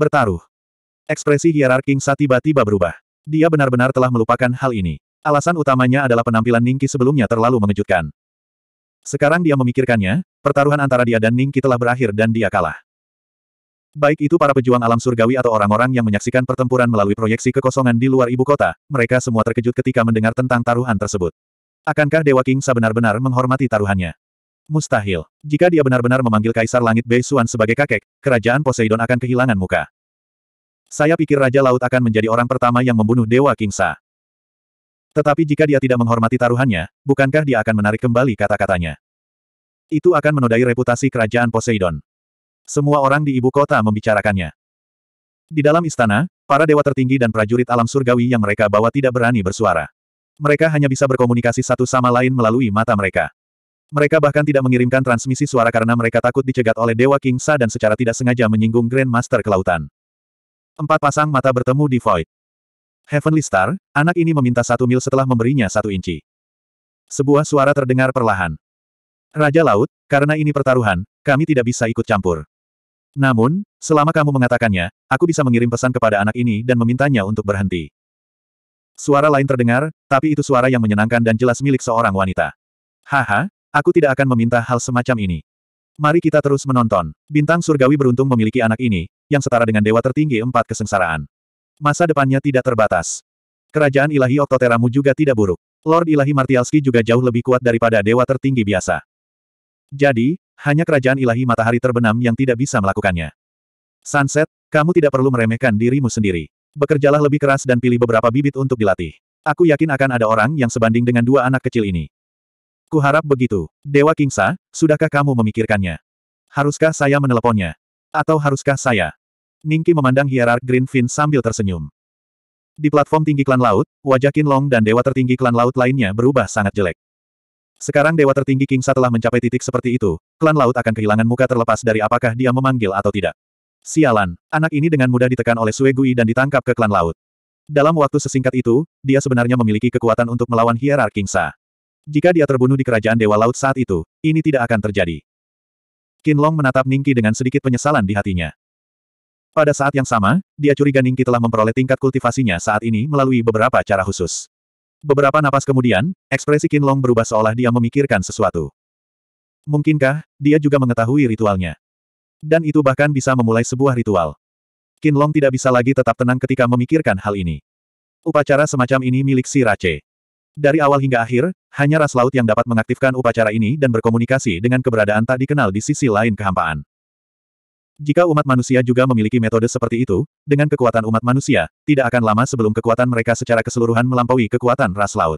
Bertaruh. Ekspresi Hierar King Sa tiba-tiba berubah. Dia benar-benar telah melupakan hal ini. Alasan utamanya adalah penampilan Ningki sebelumnya terlalu mengejutkan. Sekarang dia memikirkannya, pertaruhan antara dia dan Ningki telah berakhir dan dia kalah. Baik itu para pejuang alam surgawi atau orang-orang yang menyaksikan pertempuran melalui proyeksi kekosongan di luar ibu kota, mereka semua terkejut ketika mendengar tentang taruhan tersebut. Akankah Dewa King Sa benar-benar menghormati taruhannya? Mustahil. Jika dia benar-benar memanggil Kaisar Langit Bei Beisuan sebagai kakek, kerajaan Poseidon akan kehilangan muka. Saya pikir Raja Laut akan menjadi orang pertama yang membunuh Dewa Kingsa. Tetapi jika dia tidak menghormati taruhannya, bukankah dia akan menarik kembali kata-katanya? Itu akan menodai reputasi kerajaan Poseidon. Semua orang di ibu kota membicarakannya. Di dalam istana, para dewa tertinggi dan prajurit alam surgawi yang mereka bawa tidak berani bersuara. Mereka hanya bisa berkomunikasi satu sama lain melalui mata mereka. Mereka bahkan tidak mengirimkan transmisi suara karena mereka takut dicegat oleh Dewa Kingsa dan secara tidak sengaja menyinggung Grand Master Kelautan. Empat pasang mata bertemu di Void. Heavenly Star, anak ini meminta satu mil setelah memberinya satu inci. Sebuah suara terdengar perlahan. Raja Laut, karena ini pertaruhan, kami tidak bisa ikut campur. Namun, selama kamu mengatakannya, aku bisa mengirim pesan kepada anak ini dan memintanya untuk berhenti. Suara lain terdengar, tapi itu suara yang menyenangkan dan jelas milik seorang wanita. Haha, aku tidak akan meminta hal semacam ini. Mari kita terus menonton. Bintang surgawi beruntung memiliki anak ini, yang setara dengan dewa tertinggi empat kesengsaraan. Masa depannya tidak terbatas. Kerajaan ilahi Oktoteramu juga tidak buruk. Lord ilahi Martialski juga jauh lebih kuat daripada dewa tertinggi biasa. Jadi, hanya kerajaan ilahi matahari terbenam yang tidak bisa melakukannya. Sunset, kamu tidak perlu meremehkan dirimu sendiri. Bekerjalah lebih keras dan pilih beberapa bibit untuk dilatih. Aku yakin akan ada orang yang sebanding dengan dua anak kecil ini. Kuharap begitu. Dewa Kingsa, sudahkah kamu memikirkannya? Haruskah saya meneleponnya? Atau haruskah saya? Ningki memandang hierark Greenfin sambil tersenyum. Di platform tinggi klan laut, wajah Kinlong dan dewa tertinggi klan laut lainnya berubah sangat jelek. Sekarang dewa tertinggi Kingsa telah mencapai titik seperti itu, klan laut akan kehilangan muka terlepas dari apakah dia memanggil atau tidak. Sialan, anak ini dengan mudah ditekan oleh Sue Gui dan ditangkap ke klan laut. Dalam waktu sesingkat itu, dia sebenarnya memiliki kekuatan untuk melawan hierark Kingsa. Jika dia terbunuh di kerajaan Dewa Laut saat itu, ini tidak akan terjadi. Kinlong menatap Ningki dengan sedikit penyesalan di hatinya. Pada saat yang sama, dia curiga Ningki telah memperoleh tingkat kultivasinya saat ini melalui beberapa cara khusus. Beberapa napas kemudian, ekspresi Kinlong berubah seolah dia memikirkan sesuatu. Mungkinkah, dia juga mengetahui ritualnya. Dan itu bahkan bisa memulai sebuah ritual. Kinlong tidak bisa lagi tetap tenang ketika memikirkan hal ini. Upacara semacam ini milik si Rache. Dari awal hingga akhir, hanya ras laut yang dapat mengaktifkan upacara ini dan berkomunikasi dengan keberadaan tak dikenal di sisi lain kehampaan. Jika umat manusia juga memiliki metode seperti itu, dengan kekuatan umat manusia, tidak akan lama sebelum kekuatan mereka secara keseluruhan melampaui kekuatan ras laut.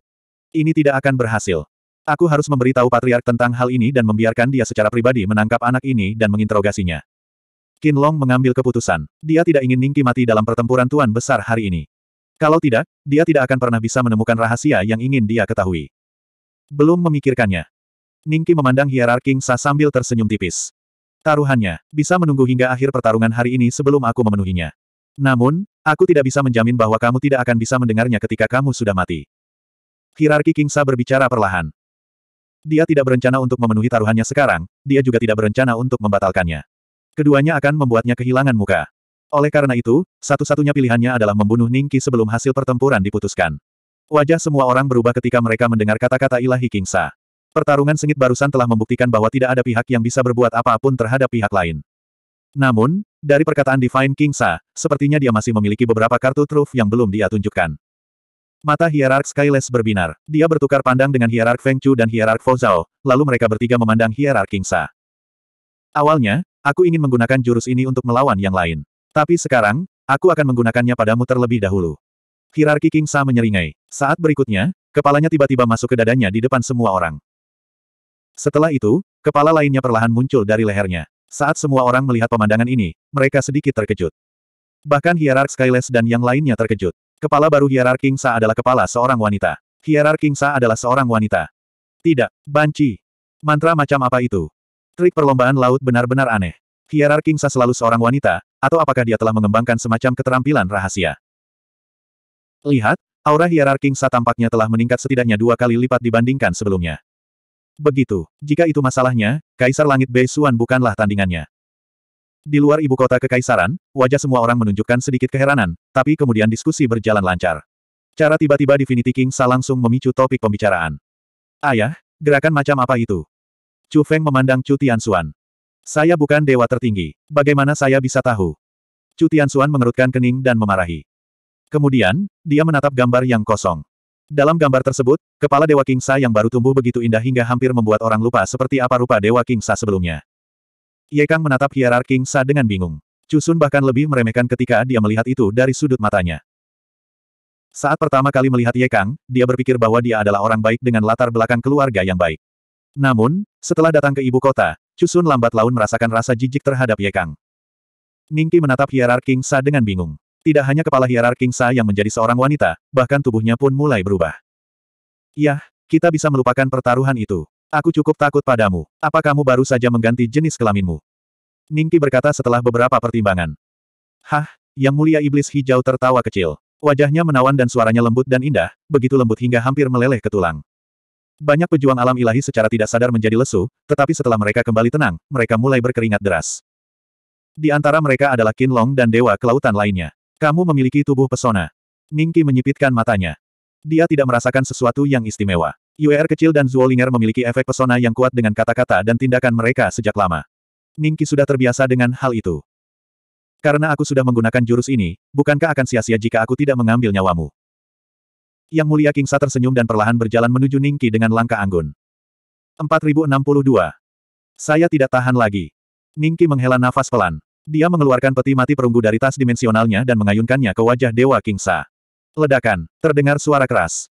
Ini tidak akan berhasil. Aku harus memberitahu Patriark tentang hal ini dan membiarkan dia secara pribadi menangkap anak ini dan menginterogasinya. Qin Long mengambil keputusan. Dia tidak ingin Ningki mati dalam pertempuran Tuan Besar hari ini. Kalau tidak, dia tidak akan pernah bisa menemukan rahasia yang ingin dia ketahui. Belum memikirkannya. Ningki memandang hierarking Sa sambil tersenyum tipis. Taruhannya, bisa menunggu hingga akhir pertarungan hari ini sebelum aku memenuhinya. Namun, aku tidak bisa menjamin bahwa kamu tidak akan bisa mendengarnya ketika kamu sudah mati. Hierarki Kingsa berbicara perlahan. Dia tidak berencana untuk memenuhi taruhannya sekarang, dia juga tidak berencana untuk membatalkannya. Keduanya akan membuatnya kehilangan muka. Oleh karena itu, satu-satunya pilihannya adalah membunuh Ningki sebelum hasil pertempuran diputuskan. Wajah semua orang berubah ketika mereka mendengar kata-kata ilahi Kingsa. Pertarungan sengit barusan telah membuktikan bahwa tidak ada pihak yang bisa berbuat apapun terhadap pihak lain. Namun, dari perkataan Divine King Sa, sepertinya dia masih memiliki beberapa kartu truf yang belum dia tunjukkan. Mata Hierark Skyless berbinar. Dia bertukar pandang dengan Hierark Feng Chu dan Hierark Fozao. lalu mereka bertiga memandang Hierark King Sa. Awalnya, aku ingin menggunakan jurus ini untuk melawan yang lain. Tapi sekarang, aku akan menggunakannya padamu terlebih dahulu. Hierarki King Sa menyeringai. Saat berikutnya, kepalanya tiba-tiba masuk ke dadanya di depan semua orang. Setelah itu, kepala lainnya perlahan muncul dari lehernya. Saat semua orang melihat pemandangan ini, mereka sedikit terkejut. Bahkan Hierark Skyless dan yang lainnya terkejut. Kepala baru Hierark King Sa adalah kepala seorang wanita. Hierark King Sa adalah seorang wanita. Tidak, banci. Mantra macam apa itu? Trik perlombaan laut benar-benar aneh. Hierark King Sa selalu seorang wanita, atau apakah dia telah mengembangkan semacam keterampilan rahasia? Lihat, aura Hierark King Sa tampaknya telah meningkat setidaknya dua kali lipat dibandingkan sebelumnya. Begitu. Jika itu masalahnya, Kaisar Langit Bei Xuan bukanlah tandingannya. Di luar ibu kota kekaisaran, wajah semua orang menunjukkan sedikit keheranan, tapi kemudian diskusi berjalan lancar. Cara tiba-tiba Divinity King Sa langsung memicu topik pembicaraan. Ayah, gerakan macam apa itu? Chu Feng memandang Chu Tianxuan. Saya bukan dewa tertinggi. Bagaimana saya bisa tahu? Chu Tianxuan mengerutkan kening dan memarahi. Kemudian, dia menatap gambar yang kosong. Dalam gambar tersebut, kepala Dewa Kingsa yang baru tumbuh begitu indah hingga hampir membuat orang lupa seperti apa rupa Dewa Kingsa sebelumnya. Ye Kang menatap hierark Kingsa dengan bingung. Cusun bahkan lebih meremehkan ketika dia melihat itu dari sudut matanya. Saat pertama kali melihat Ye Kang, dia berpikir bahwa dia adalah orang baik dengan latar belakang keluarga yang baik. Namun, setelah datang ke ibu kota, Cusun lambat laun merasakan rasa jijik terhadap Ye Kang. Ningki menatap hierark Kingsa dengan bingung. Tidak hanya kepala King Kingsa yang menjadi seorang wanita, bahkan tubuhnya pun mulai berubah. Yah, kita bisa melupakan pertaruhan itu. Aku cukup takut padamu. Apa kamu baru saja mengganti jenis kelaminmu? Ningki berkata setelah beberapa pertimbangan. Hah, yang mulia iblis hijau tertawa kecil. Wajahnya menawan dan suaranya lembut dan indah, begitu lembut hingga hampir meleleh ke tulang. Banyak pejuang alam ilahi secara tidak sadar menjadi lesu, tetapi setelah mereka kembali tenang, mereka mulai berkeringat deras. Di antara mereka adalah Qin Long dan dewa kelautan lainnya. Kamu memiliki tubuh pesona. Ningki menyipitkan matanya. Dia tidak merasakan sesuatu yang istimewa. UR kecil dan Zuolinger memiliki efek pesona yang kuat dengan kata-kata dan tindakan mereka sejak lama. Ningki sudah terbiasa dengan hal itu. Karena aku sudah menggunakan jurus ini, bukankah akan sia-sia jika aku tidak mengambil nyawamu? Yang Mulia Kingsa tersenyum dan perlahan berjalan menuju Ningki dengan langkah anggun. 4062. Saya tidak tahan lagi. Ningki menghela nafas pelan. Dia mengeluarkan peti mati perunggu dari tas dimensionalnya dan mengayunkannya ke wajah Dewa Kingsa. Ledakan, terdengar suara keras.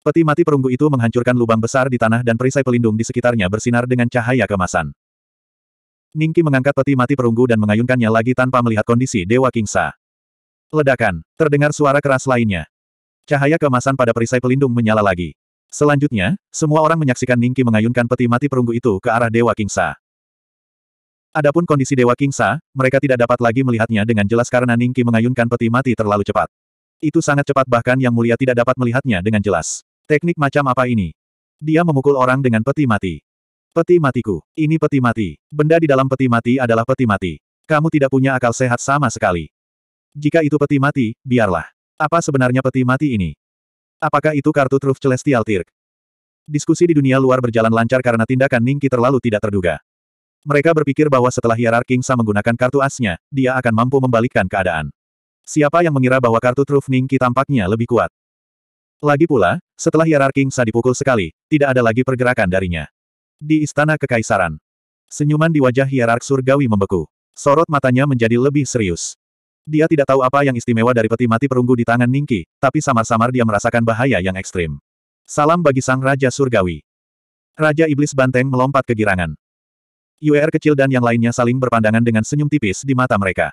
Peti mati perunggu itu menghancurkan lubang besar di tanah dan perisai pelindung di sekitarnya bersinar dengan cahaya kemasan. Ningki mengangkat peti mati perunggu dan mengayunkannya lagi tanpa melihat kondisi Dewa Kingsa. Ledakan, terdengar suara keras lainnya. Cahaya kemasan pada perisai pelindung menyala lagi. Selanjutnya, semua orang menyaksikan Ningki mengayunkan peti mati perunggu itu ke arah Dewa Kingsa. Adapun kondisi Dewa Kingsa, mereka tidak dapat lagi melihatnya dengan jelas karena Ningki mengayunkan peti mati terlalu cepat. Itu sangat cepat bahkan Yang Mulia tidak dapat melihatnya dengan jelas. Teknik macam apa ini? Dia memukul orang dengan peti mati. Peti matiku. Ini peti mati. Benda di dalam peti mati adalah peti mati. Kamu tidak punya akal sehat sama sekali. Jika itu peti mati, biarlah. Apa sebenarnya peti mati ini? Apakah itu kartu truf Celestial Tirk? Diskusi di dunia luar berjalan lancar karena tindakan Ningki terlalu tidak terduga. Mereka berpikir bahwa setelah hierarki Kingsa menggunakan kartu asnya, dia akan mampu membalikkan keadaan. Siapa yang mengira bahwa kartu Truf Ningki tampaknya lebih kuat? Lagi pula, setelah hierarki Kingsa dipukul sekali, tidak ada lagi pergerakan darinya. Di Istana Kekaisaran. Senyuman di wajah hierark surgawi membeku. Sorot matanya menjadi lebih serius. Dia tidak tahu apa yang istimewa dari peti mati perunggu di tangan Ningki, tapi samar-samar dia merasakan bahaya yang ekstrim. Salam bagi Sang Raja Surgawi. Raja Iblis Banteng melompat ke girangan. Yuer kecil dan yang lainnya saling berpandangan dengan senyum tipis di mata mereka.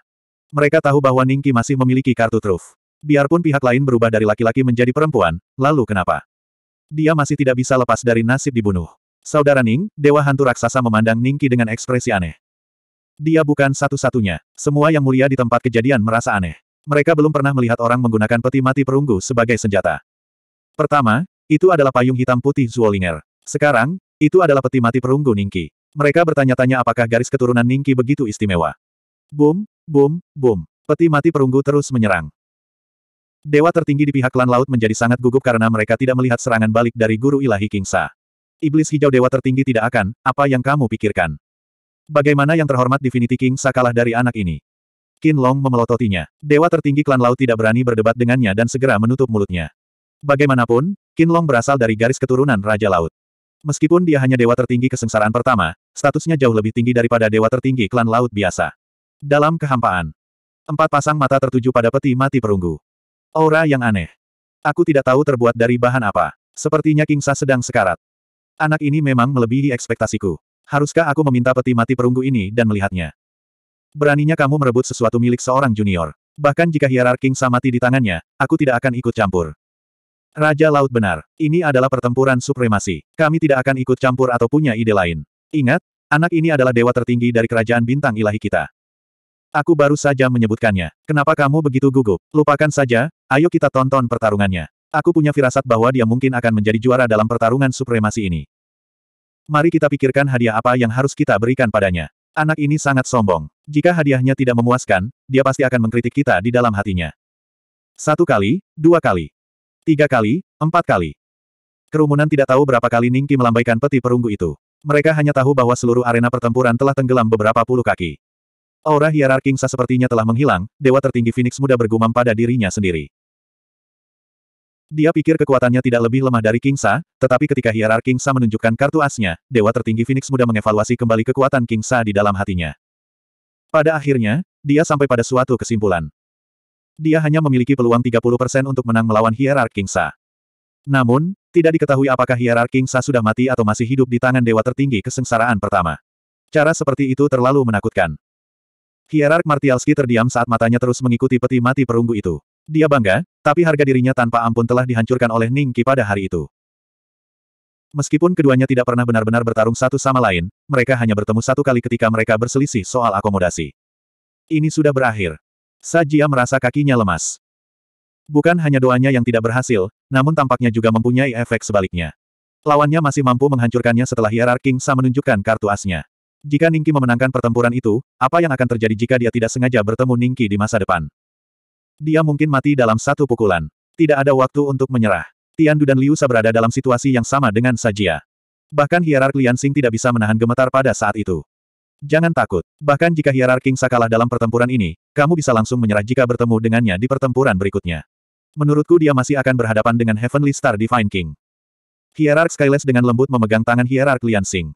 Mereka tahu bahwa Ningki masih memiliki kartu truf. Biarpun pihak lain berubah dari laki-laki menjadi perempuan, lalu kenapa? Dia masih tidak bisa lepas dari nasib dibunuh. Saudara Ning, Dewa Hantu Raksasa memandang Ningki dengan ekspresi aneh. Dia bukan satu-satunya. Semua yang mulia di tempat kejadian merasa aneh. Mereka belum pernah melihat orang menggunakan peti mati perunggu sebagai senjata. Pertama, itu adalah payung hitam putih Zuolinger. Sekarang, itu adalah peti mati perunggu Ningki. Mereka bertanya-tanya apakah garis keturunan Ningki begitu istimewa. Boom, boom, boom. Peti mati perunggu terus menyerang. Dewa tertinggi di pihak klan laut menjadi sangat gugup karena mereka tidak melihat serangan balik dari guru ilahi Kingsa. Iblis hijau dewa tertinggi tidak akan, apa yang kamu pikirkan. Bagaimana yang terhormat Divinity King sakalah dari anak ini? Qin Long memelototinya. Dewa tertinggi klan laut tidak berani berdebat dengannya dan segera menutup mulutnya. Bagaimanapun, Qin Long berasal dari garis keturunan Raja Laut. Meskipun dia hanya dewa tertinggi kesengsaraan pertama, statusnya jauh lebih tinggi daripada dewa tertinggi klan laut biasa. Dalam kehampaan, empat pasang mata tertuju pada peti mati perunggu. Aura yang aneh. Aku tidak tahu terbuat dari bahan apa. Sepertinya Kingsa sedang sekarat. Anak ini memang melebihi ekspektasiku. Haruskah aku meminta peti mati perunggu ini dan melihatnya? Beraninya kamu merebut sesuatu milik seorang junior. Bahkan jika hierarki sama mati di tangannya, aku tidak akan ikut campur. Raja Laut benar, ini adalah pertempuran supremasi. Kami tidak akan ikut campur atau punya ide lain. Ingat, anak ini adalah dewa tertinggi dari kerajaan bintang ilahi kita. Aku baru saja menyebutkannya. Kenapa kamu begitu gugup? Lupakan saja, ayo kita tonton pertarungannya. Aku punya firasat bahwa dia mungkin akan menjadi juara dalam pertarungan supremasi ini. Mari kita pikirkan hadiah apa yang harus kita berikan padanya. Anak ini sangat sombong. Jika hadiahnya tidak memuaskan, dia pasti akan mengkritik kita di dalam hatinya. Satu kali, dua kali. Tiga kali, empat kali. Kerumunan tidak tahu berapa kali Ningki melambaikan peti perunggu itu. Mereka hanya tahu bahwa seluruh arena pertempuran telah tenggelam beberapa puluh kaki. Aura hierarki Kingsa sepertinya telah menghilang, dewa tertinggi Phoenix muda bergumam pada dirinya sendiri. Dia pikir kekuatannya tidak lebih lemah dari Kingsa, tetapi ketika Hierar Kingsa menunjukkan kartu asnya, Dewa Tertinggi Phoenix muda mengevaluasi kembali kekuatan Kingsa di dalam hatinya. Pada akhirnya, dia sampai pada suatu kesimpulan. Dia hanya memiliki peluang 30% untuk menang melawan Hierarch King Namun, tidak diketahui apakah Hierarch King sudah mati atau masih hidup di tangan dewa tertinggi kesengsaraan pertama. Cara seperti itu terlalu menakutkan. Hierarch Martialski terdiam saat matanya terus mengikuti peti mati perunggu itu. Dia bangga, tapi harga dirinya tanpa ampun telah dihancurkan oleh Ningki pada hari itu. Meskipun keduanya tidak pernah benar-benar bertarung satu sama lain, mereka hanya bertemu satu kali ketika mereka berselisih soal akomodasi. Ini sudah berakhir. Sajia merasa kakinya lemas. Bukan hanya doanya yang tidak berhasil, namun tampaknya juga mempunyai efek sebaliknya. Lawannya masih mampu menghancurkannya setelah Hierar King Sa menunjukkan kartu asnya. Jika Ningki memenangkan pertempuran itu, apa yang akan terjadi jika dia tidak sengaja bertemu Ningki di masa depan? Dia mungkin mati dalam satu pukulan. Tidak ada waktu untuk menyerah. Tian Du dan Liu Sa berada dalam situasi yang sama dengan Sajia. Bahkan Hierar Lian Xing tidak bisa menahan gemetar pada saat itu. Jangan takut. Bahkan jika Hierar King kalah dalam pertempuran ini, kamu bisa langsung menyerah jika bertemu dengannya di pertempuran berikutnya. Menurutku dia masih akan berhadapan dengan Heavenly Star Divine King. Hierark Skyless dengan lembut memegang tangan Hierarch Lian Sing.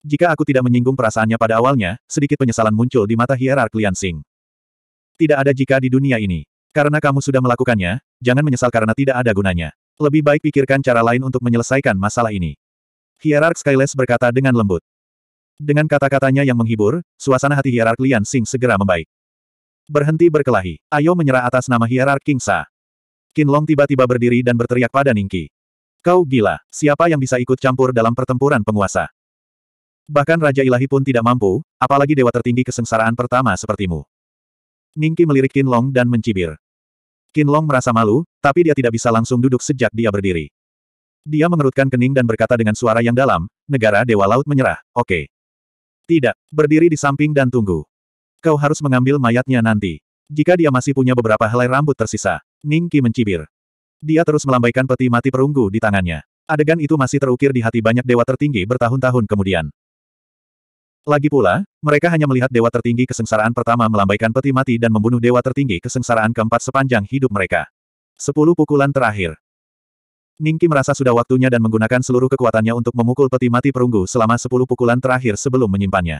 Jika aku tidak menyinggung perasaannya pada awalnya, sedikit penyesalan muncul di mata Hierarch Lian Sing. Tidak ada jika di dunia ini. Karena kamu sudah melakukannya, jangan menyesal karena tidak ada gunanya. Lebih baik pikirkan cara lain untuk menyelesaikan masalah ini. Hierark Skyless berkata dengan lembut. Dengan kata-katanya yang menghibur, suasana hati hierark Lian Xing segera membaik. Berhenti berkelahi. Ayo menyerah atas nama hierark King Sa. Long tiba-tiba berdiri dan berteriak pada Ningki. Kau gila, siapa yang bisa ikut campur dalam pertempuran penguasa? Bahkan Raja Ilahi pun tidak mampu, apalagi dewa tertinggi kesengsaraan pertama sepertimu. Ningki melirik Long dan mencibir. Long merasa malu, tapi dia tidak bisa langsung duduk sejak dia berdiri. Dia mengerutkan kening dan berkata dengan suara yang dalam, negara Dewa Laut menyerah, oke. Okay. Tidak, berdiri di samping dan tunggu. Kau harus mengambil mayatnya nanti. Jika dia masih punya beberapa helai rambut tersisa, Ning Qi mencibir. Dia terus melambaikan peti mati perunggu di tangannya. Adegan itu masih terukir di hati banyak dewa tertinggi bertahun-tahun kemudian. Lagi pula, mereka hanya melihat dewa tertinggi kesengsaraan pertama melambaikan peti mati dan membunuh dewa tertinggi kesengsaraan keempat sepanjang hidup mereka. Sepuluh pukulan terakhir, Ningki merasa sudah waktunya dan menggunakan seluruh kekuatannya untuk memukul peti mati perunggu selama sepuluh pukulan terakhir sebelum menyimpannya.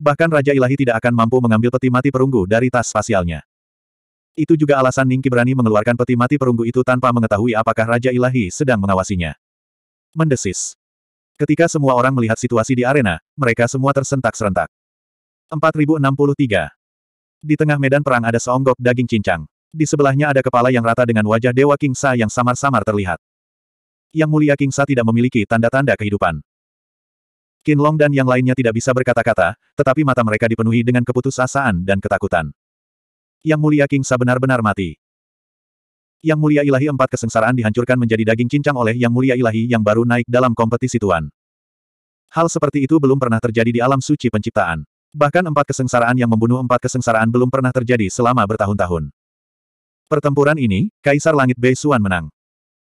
Bahkan Raja Ilahi tidak akan mampu mengambil peti mati perunggu dari tas spasialnya. Itu juga alasan Ningki berani mengeluarkan peti mati perunggu itu tanpa mengetahui apakah Raja Ilahi sedang mengawasinya. Mendesis. Ketika semua orang melihat situasi di arena, mereka semua tersentak serentak. 4063. Di tengah medan perang ada seonggok daging cincang. Di sebelahnya ada kepala yang rata dengan wajah Dewa Kingsa yang samar-samar terlihat. Yang Mulia Kingsa tidak memiliki tanda-tanda kehidupan. Kinlong dan yang lainnya tidak bisa berkata-kata, tetapi mata mereka dipenuhi dengan keputusasaan dan ketakutan. Yang Mulia Kingsa benar-benar mati. Yang Mulia Ilahi empat kesengsaraan dihancurkan menjadi daging cincang oleh Yang Mulia Ilahi yang baru naik dalam kompetisi tuan. Hal seperti itu belum pernah terjadi di alam suci penciptaan. Bahkan empat kesengsaraan yang membunuh empat kesengsaraan belum pernah terjadi selama bertahun-tahun. Pertempuran ini, Kaisar Langit Bei Xuan menang.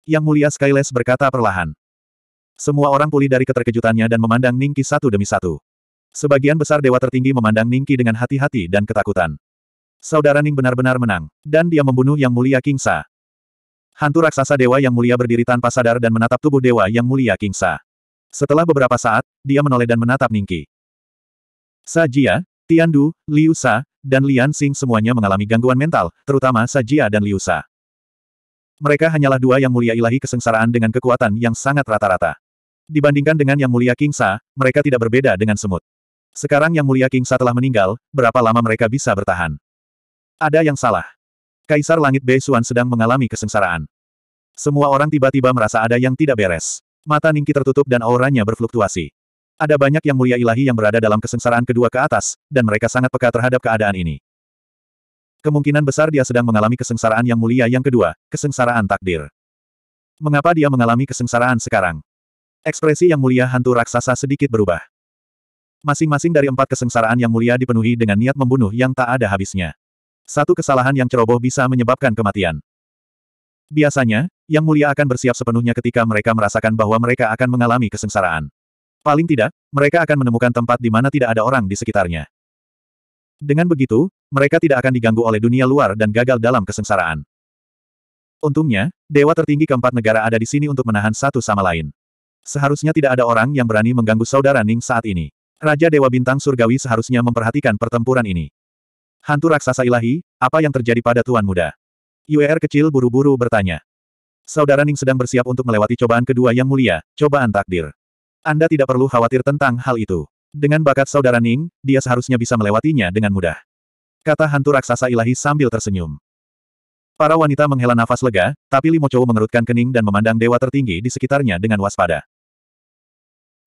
Yang Mulia Skyles berkata perlahan. Semua orang pulih dari keterkejutannya dan memandang Ningki satu demi satu. Sebagian besar dewa tertinggi memandang Ningki dengan hati-hati dan ketakutan. Saudara Ning benar-benar menang, dan dia membunuh Yang Mulia Kingsa. Hantu raksasa dewa yang mulia berdiri tanpa sadar dan menatap tubuh dewa yang mulia Kingsa. Setelah beberapa saat, dia menoleh dan menatap Ningki. Sajia, Tiandu, Liu Sa, dan Lian Xing semuanya mengalami gangguan mental, terutama Sajia dan Liusa. Mereka hanyalah dua yang mulia ilahi kesengsaraan dengan kekuatan yang sangat rata-rata. Dibandingkan dengan yang mulia King Sa, mereka tidak berbeda dengan semut. Sekarang yang mulia King Sa telah meninggal, berapa lama mereka bisa bertahan? Ada yang salah. Kaisar Langit Bei Suan sedang mengalami kesengsaraan. Semua orang tiba-tiba merasa ada yang tidak beres. Mata Ningki tertutup dan auranya berfluktuasi. Ada banyak yang mulia ilahi yang berada dalam kesengsaraan kedua ke atas, dan mereka sangat peka terhadap keadaan ini. Kemungkinan besar dia sedang mengalami kesengsaraan yang mulia yang kedua, kesengsaraan takdir. Mengapa dia mengalami kesengsaraan sekarang? Ekspresi yang mulia hantu raksasa sedikit berubah. Masing-masing dari empat kesengsaraan yang mulia dipenuhi dengan niat membunuh yang tak ada habisnya. Satu kesalahan yang ceroboh bisa menyebabkan kematian. Biasanya, yang mulia akan bersiap sepenuhnya ketika mereka merasakan bahwa mereka akan mengalami kesengsaraan. Paling tidak, mereka akan menemukan tempat di mana tidak ada orang di sekitarnya. Dengan begitu, mereka tidak akan diganggu oleh dunia luar dan gagal dalam kesengsaraan. Untungnya, dewa tertinggi keempat negara ada di sini untuk menahan satu sama lain. Seharusnya tidak ada orang yang berani mengganggu saudara Ning saat ini. Raja Dewa Bintang Surgawi seharusnya memperhatikan pertempuran ini. Hantu raksasa ilahi, apa yang terjadi pada Tuan Muda? UER kecil buru-buru bertanya. Saudara Ning sedang bersiap untuk melewati cobaan kedua yang mulia, cobaan takdir. Anda tidak perlu khawatir tentang hal itu. Dengan bakat saudara Ning, dia seharusnya bisa melewatinya dengan mudah. Kata hantu raksasa ilahi sambil tersenyum. Para wanita menghela nafas lega, tapi Limo Chou mengerutkan kening dan memandang dewa tertinggi di sekitarnya dengan waspada.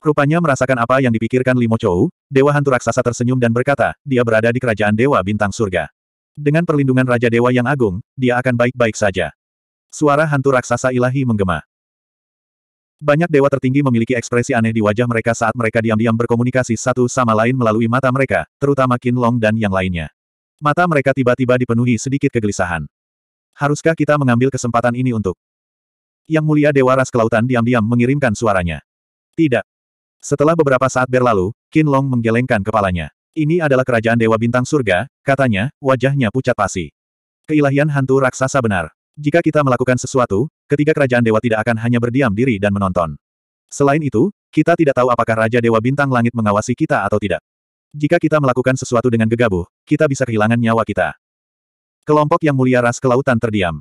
Rupanya merasakan apa yang dipikirkan Limo Chou, dewa hantu raksasa tersenyum dan berkata, dia berada di kerajaan dewa bintang surga. Dengan perlindungan Raja Dewa yang agung, dia akan baik-baik saja. Suara hantu raksasa ilahi menggema. Banyak dewa tertinggi memiliki ekspresi aneh di wajah mereka saat mereka diam-diam berkomunikasi satu sama lain melalui mata mereka, terutama Long dan yang lainnya. Mata mereka tiba-tiba dipenuhi sedikit kegelisahan. Haruskah kita mengambil kesempatan ini untuk... Yang mulia Dewa Ras Kelautan diam-diam mengirimkan suaranya. Tidak. Setelah beberapa saat berlalu, Long menggelengkan kepalanya. Ini adalah kerajaan Dewa Bintang Surga, katanya, wajahnya pucat pasi. Keilahian hantu raksasa benar. Jika kita melakukan sesuatu, Ketiga kerajaan dewa tidak akan hanya berdiam diri dan menonton. Selain itu, kita tidak tahu apakah Raja Dewa Bintang Langit mengawasi kita atau tidak. Jika kita melakukan sesuatu dengan gegabah, kita bisa kehilangan nyawa kita. Kelompok yang mulia ras kelautan terdiam.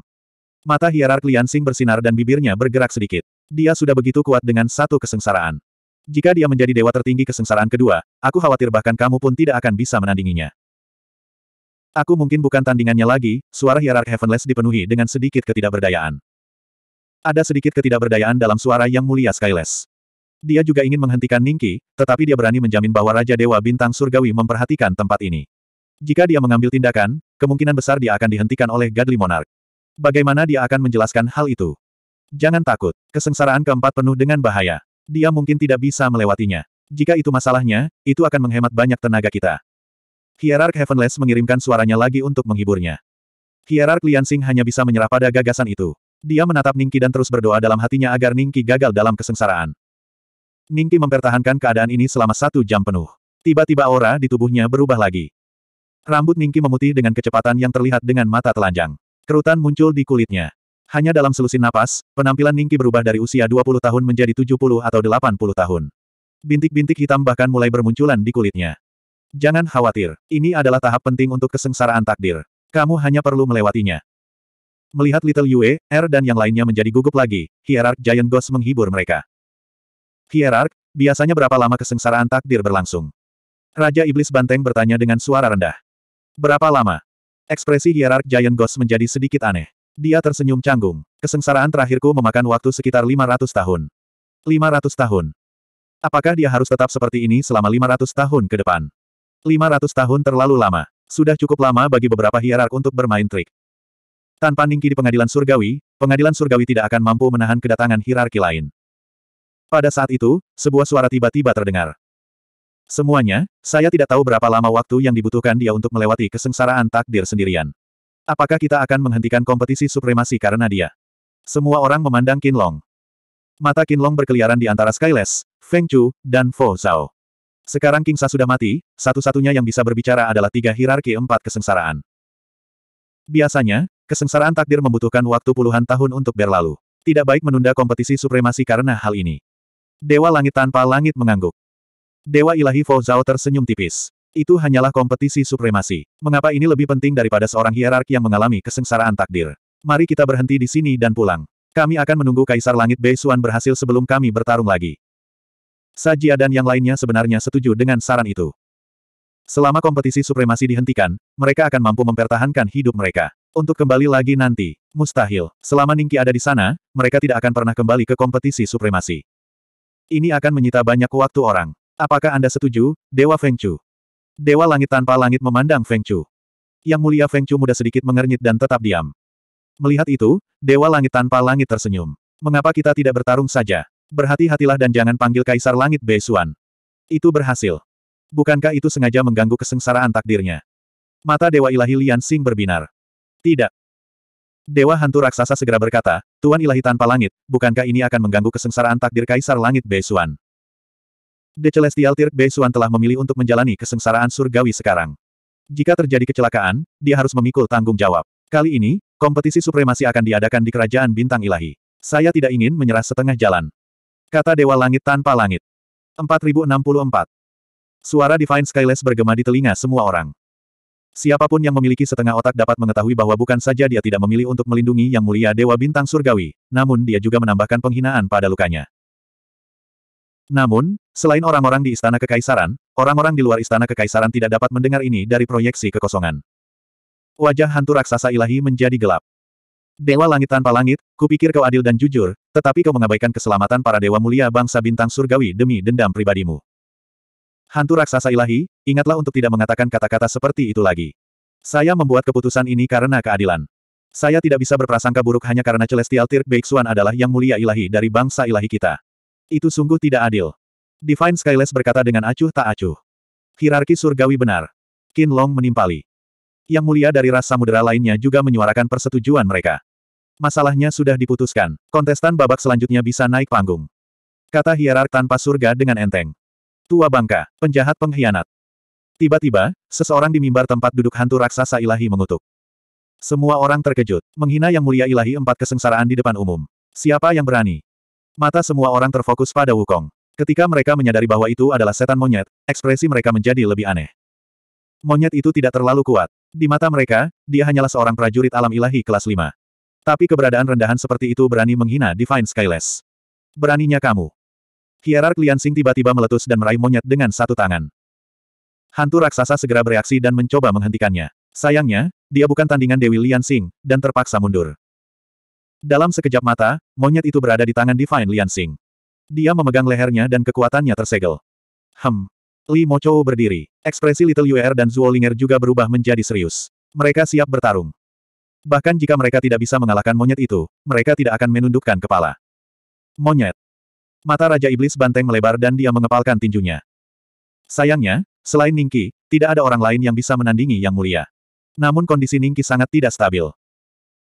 Mata hierark Liansing bersinar dan bibirnya bergerak sedikit. Dia sudah begitu kuat dengan satu kesengsaraan. Jika dia menjadi dewa tertinggi kesengsaraan kedua, aku khawatir bahkan kamu pun tidak akan bisa menandinginya. Aku mungkin bukan tandingannya lagi, suara hierark Heavenless dipenuhi dengan sedikit ketidakberdayaan. Ada sedikit ketidakberdayaan dalam suara yang mulia Skyles. Dia juga ingin menghentikan Ningki, tetapi dia berani menjamin bahwa Raja Dewa Bintang Surgawi memperhatikan tempat ini. Jika dia mengambil tindakan, kemungkinan besar dia akan dihentikan oleh Gadli Monarch. Bagaimana dia akan menjelaskan hal itu? Jangan takut, kesengsaraan keempat penuh dengan bahaya. Dia mungkin tidak bisa melewatinya. Jika itu masalahnya, itu akan menghemat banyak tenaga kita. Hierarch Heavenless mengirimkan suaranya lagi untuk menghiburnya. Hierarch Liansing hanya bisa menyerah pada gagasan itu. Dia menatap Ningki dan terus berdoa dalam hatinya agar Ningki gagal dalam kesengsaraan. Ningki mempertahankan keadaan ini selama satu jam penuh. Tiba-tiba aura di tubuhnya berubah lagi. Rambut Ningki memutih dengan kecepatan yang terlihat dengan mata telanjang. Kerutan muncul di kulitnya. Hanya dalam selusin napas, penampilan Ningki berubah dari usia 20 tahun menjadi 70 atau 80 tahun. Bintik-bintik hitam bahkan mulai bermunculan di kulitnya. Jangan khawatir, ini adalah tahap penting untuk kesengsaraan takdir. Kamu hanya perlu melewatinya. Melihat Little Yue, Er dan yang lainnya menjadi gugup lagi, Hierarch Giant Ghost menghibur mereka. Hierarch, biasanya berapa lama kesengsaraan takdir berlangsung? Raja Iblis Banteng bertanya dengan suara rendah. Berapa lama? Ekspresi Hierarch Giant Ghost menjadi sedikit aneh. Dia tersenyum canggung. Kesengsaraan terakhirku memakan waktu sekitar 500 tahun. 500 tahun. Apakah dia harus tetap seperti ini selama 500 tahun ke depan? 500 tahun terlalu lama. Sudah cukup lama bagi beberapa hierark untuk bermain trik. Tanpa Ningki di pengadilan surgawi, pengadilan surgawi tidak akan mampu menahan kedatangan hierarki lain. Pada saat itu, sebuah suara tiba-tiba terdengar. Semuanya, saya tidak tahu berapa lama waktu yang dibutuhkan dia untuk melewati kesengsaraan takdir sendirian. Apakah kita akan menghentikan kompetisi supremasi karena dia? Semua orang memandang Qinlong. Mata Qinlong berkeliaran di antara Skyless, Feng Chu, dan Fo Zhao. Sekarang King Sa sudah mati, satu-satunya yang bisa berbicara adalah tiga hierarki empat kesengsaraan. Biasanya, Kesengsaraan takdir membutuhkan waktu puluhan tahun untuk berlalu. Tidak baik menunda kompetisi supremasi karena hal ini. Dewa langit tanpa langit mengangguk. Dewa ilahi Fo Zhao tersenyum tipis. Itu hanyalah kompetisi supremasi. Mengapa ini lebih penting daripada seorang hierarki yang mengalami kesengsaraan takdir? Mari kita berhenti di sini dan pulang. Kami akan menunggu Kaisar Langit Bei Xuan berhasil sebelum kami bertarung lagi. Sajia dan yang lainnya sebenarnya setuju dengan saran itu. Selama kompetisi supremasi dihentikan, mereka akan mampu mempertahankan hidup mereka. Untuk kembali lagi nanti, mustahil. Selama Ningki ada di sana, mereka tidak akan pernah kembali ke kompetisi supremasi. Ini akan menyita banyak waktu orang. Apakah Anda setuju, Dewa Feng Chu? Dewa Langit tanpa langit memandang Feng Chu. Yang mulia Feng Chu muda sedikit mengernyit dan tetap diam. Melihat itu, Dewa Langit tanpa langit tersenyum. Mengapa kita tidak bertarung saja? Berhati-hatilah dan jangan panggil Kaisar Langit Beisuan. Itu berhasil. Bukankah itu sengaja mengganggu kesengsaraan takdirnya? Mata Dewa Ilahi Lian Sing berbinar. Tidak. Dewa hantu raksasa segera berkata, Tuan ilahi tanpa langit, bukankah ini akan mengganggu kesengsaraan takdir Kaisar Langit Beisuan? The Celestial Tirk Beisuan telah memilih untuk menjalani kesengsaraan surgawi sekarang. Jika terjadi kecelakaan, dia harus memikul tanggung jawab. Kali ini, kompetisi supremasi akan diadakan di Kerajaan Bintang Ilahi. Saya tidak ingin menyerah setengah jalan. Kata Dewa Langit tanpa langit. 4064. Suara Divine Skyless bergema di telinga semua orang. Siapapun yang memiliki setengah otak dapat mengetahui bahwa bukan saja dia tidak memilih untuk melindungi Yang Mulia Dewa Bintang Surgawi, namun dia juga menambahkan penghinaan pada lukanya. Namun, selain orang-orang di Istana Kekaisaran, orang-orang di luar Istana Kekaisaran tidak dapat mendengar ini dari proyeksi kekosongan. Wajah hantu raksasa ilahi menjadi gelap. Dewa langit tanpa langit, kupikir kau adil dan jujur, tetapi kau mengabaikan keselamatan para dewa mulia bangsa bintang surgawi demi dendam pribadimu. Hantu raksasa ilahi, ingatlah untuk tidak mengatakan kata-kata seperti itu lagi. Saya membuat keputusan ini karena keadilan. Saya tidak bisa berprasangka buruk hanya karena Celestial Tirk Beixuan adalah yang mulia ilahi dari bangsa ilahi kita. Itu sungguh tidak adil. Divine Skyless berkata dengan acuh tak acuh. Hierarki surgawi benar. Qin Long menimpali. Yang mulia dari ras samudera lainnya juga menyuarakan persetujuan mereka. Masalahnya sudah diputuskan. Kontestan babak selanjutnya bisa naik panggung. Kata hierark tanpa surga dengan enteng. Tua bangka, penjahat pengkhianat. Tiba-tiba, seseorang di mimbar tempat duduk hantu raksasa ilahi mengutuk. Semua orang terkejut, menghina yang mulia ilahi empat kesengsaraan di depan umum. Siapa yang berani? Mata semua orang terfokus pada Wukong. Ketika mereka menyadari bahwa itu adalah setan monyet, ekspresi mereka menjadi lebih aneh. Monyet itu tidak terlalu kuat. Di mata mereka, dia hanyalah seorang prajurit alam ilahi kelas 5. Tapi keberadaan rendahan seperti itu berani menghina Divine Skyless. Beraninya kamu. Hierark Liansing tiba-tiba meletus dan meraih monyet dengan satu tangan. Hantu raksasa segera bereaksi dan mencoba menghentikannya. Sayangnya, dia bukan tandingan Dewi Liansing, dan terpaksa mundur. Dalam sekejap mata, monyet itu berada di tangan Divine Liansing. Dia memegang lehernya dan kekuatannya tersegel. Hem. Li Mochou berdiri. Ekspresi Little Yuer dan Ling'er juga berubah menjadi serius. Mereka siap bertarung. Bahkan jika mereka tidak bisa mengalahkan monyet itu, mereka tidak akan menundukkan kepala. Monyet. Mata Raja Iblis Banteng melebar dan dia mengepalkan tinjunya. Sayangnya, selain Ningki, tidak ada orang lain yang bisa menandingi Yang Mulia. Namun kondisi Ningki sangat tidak stabil.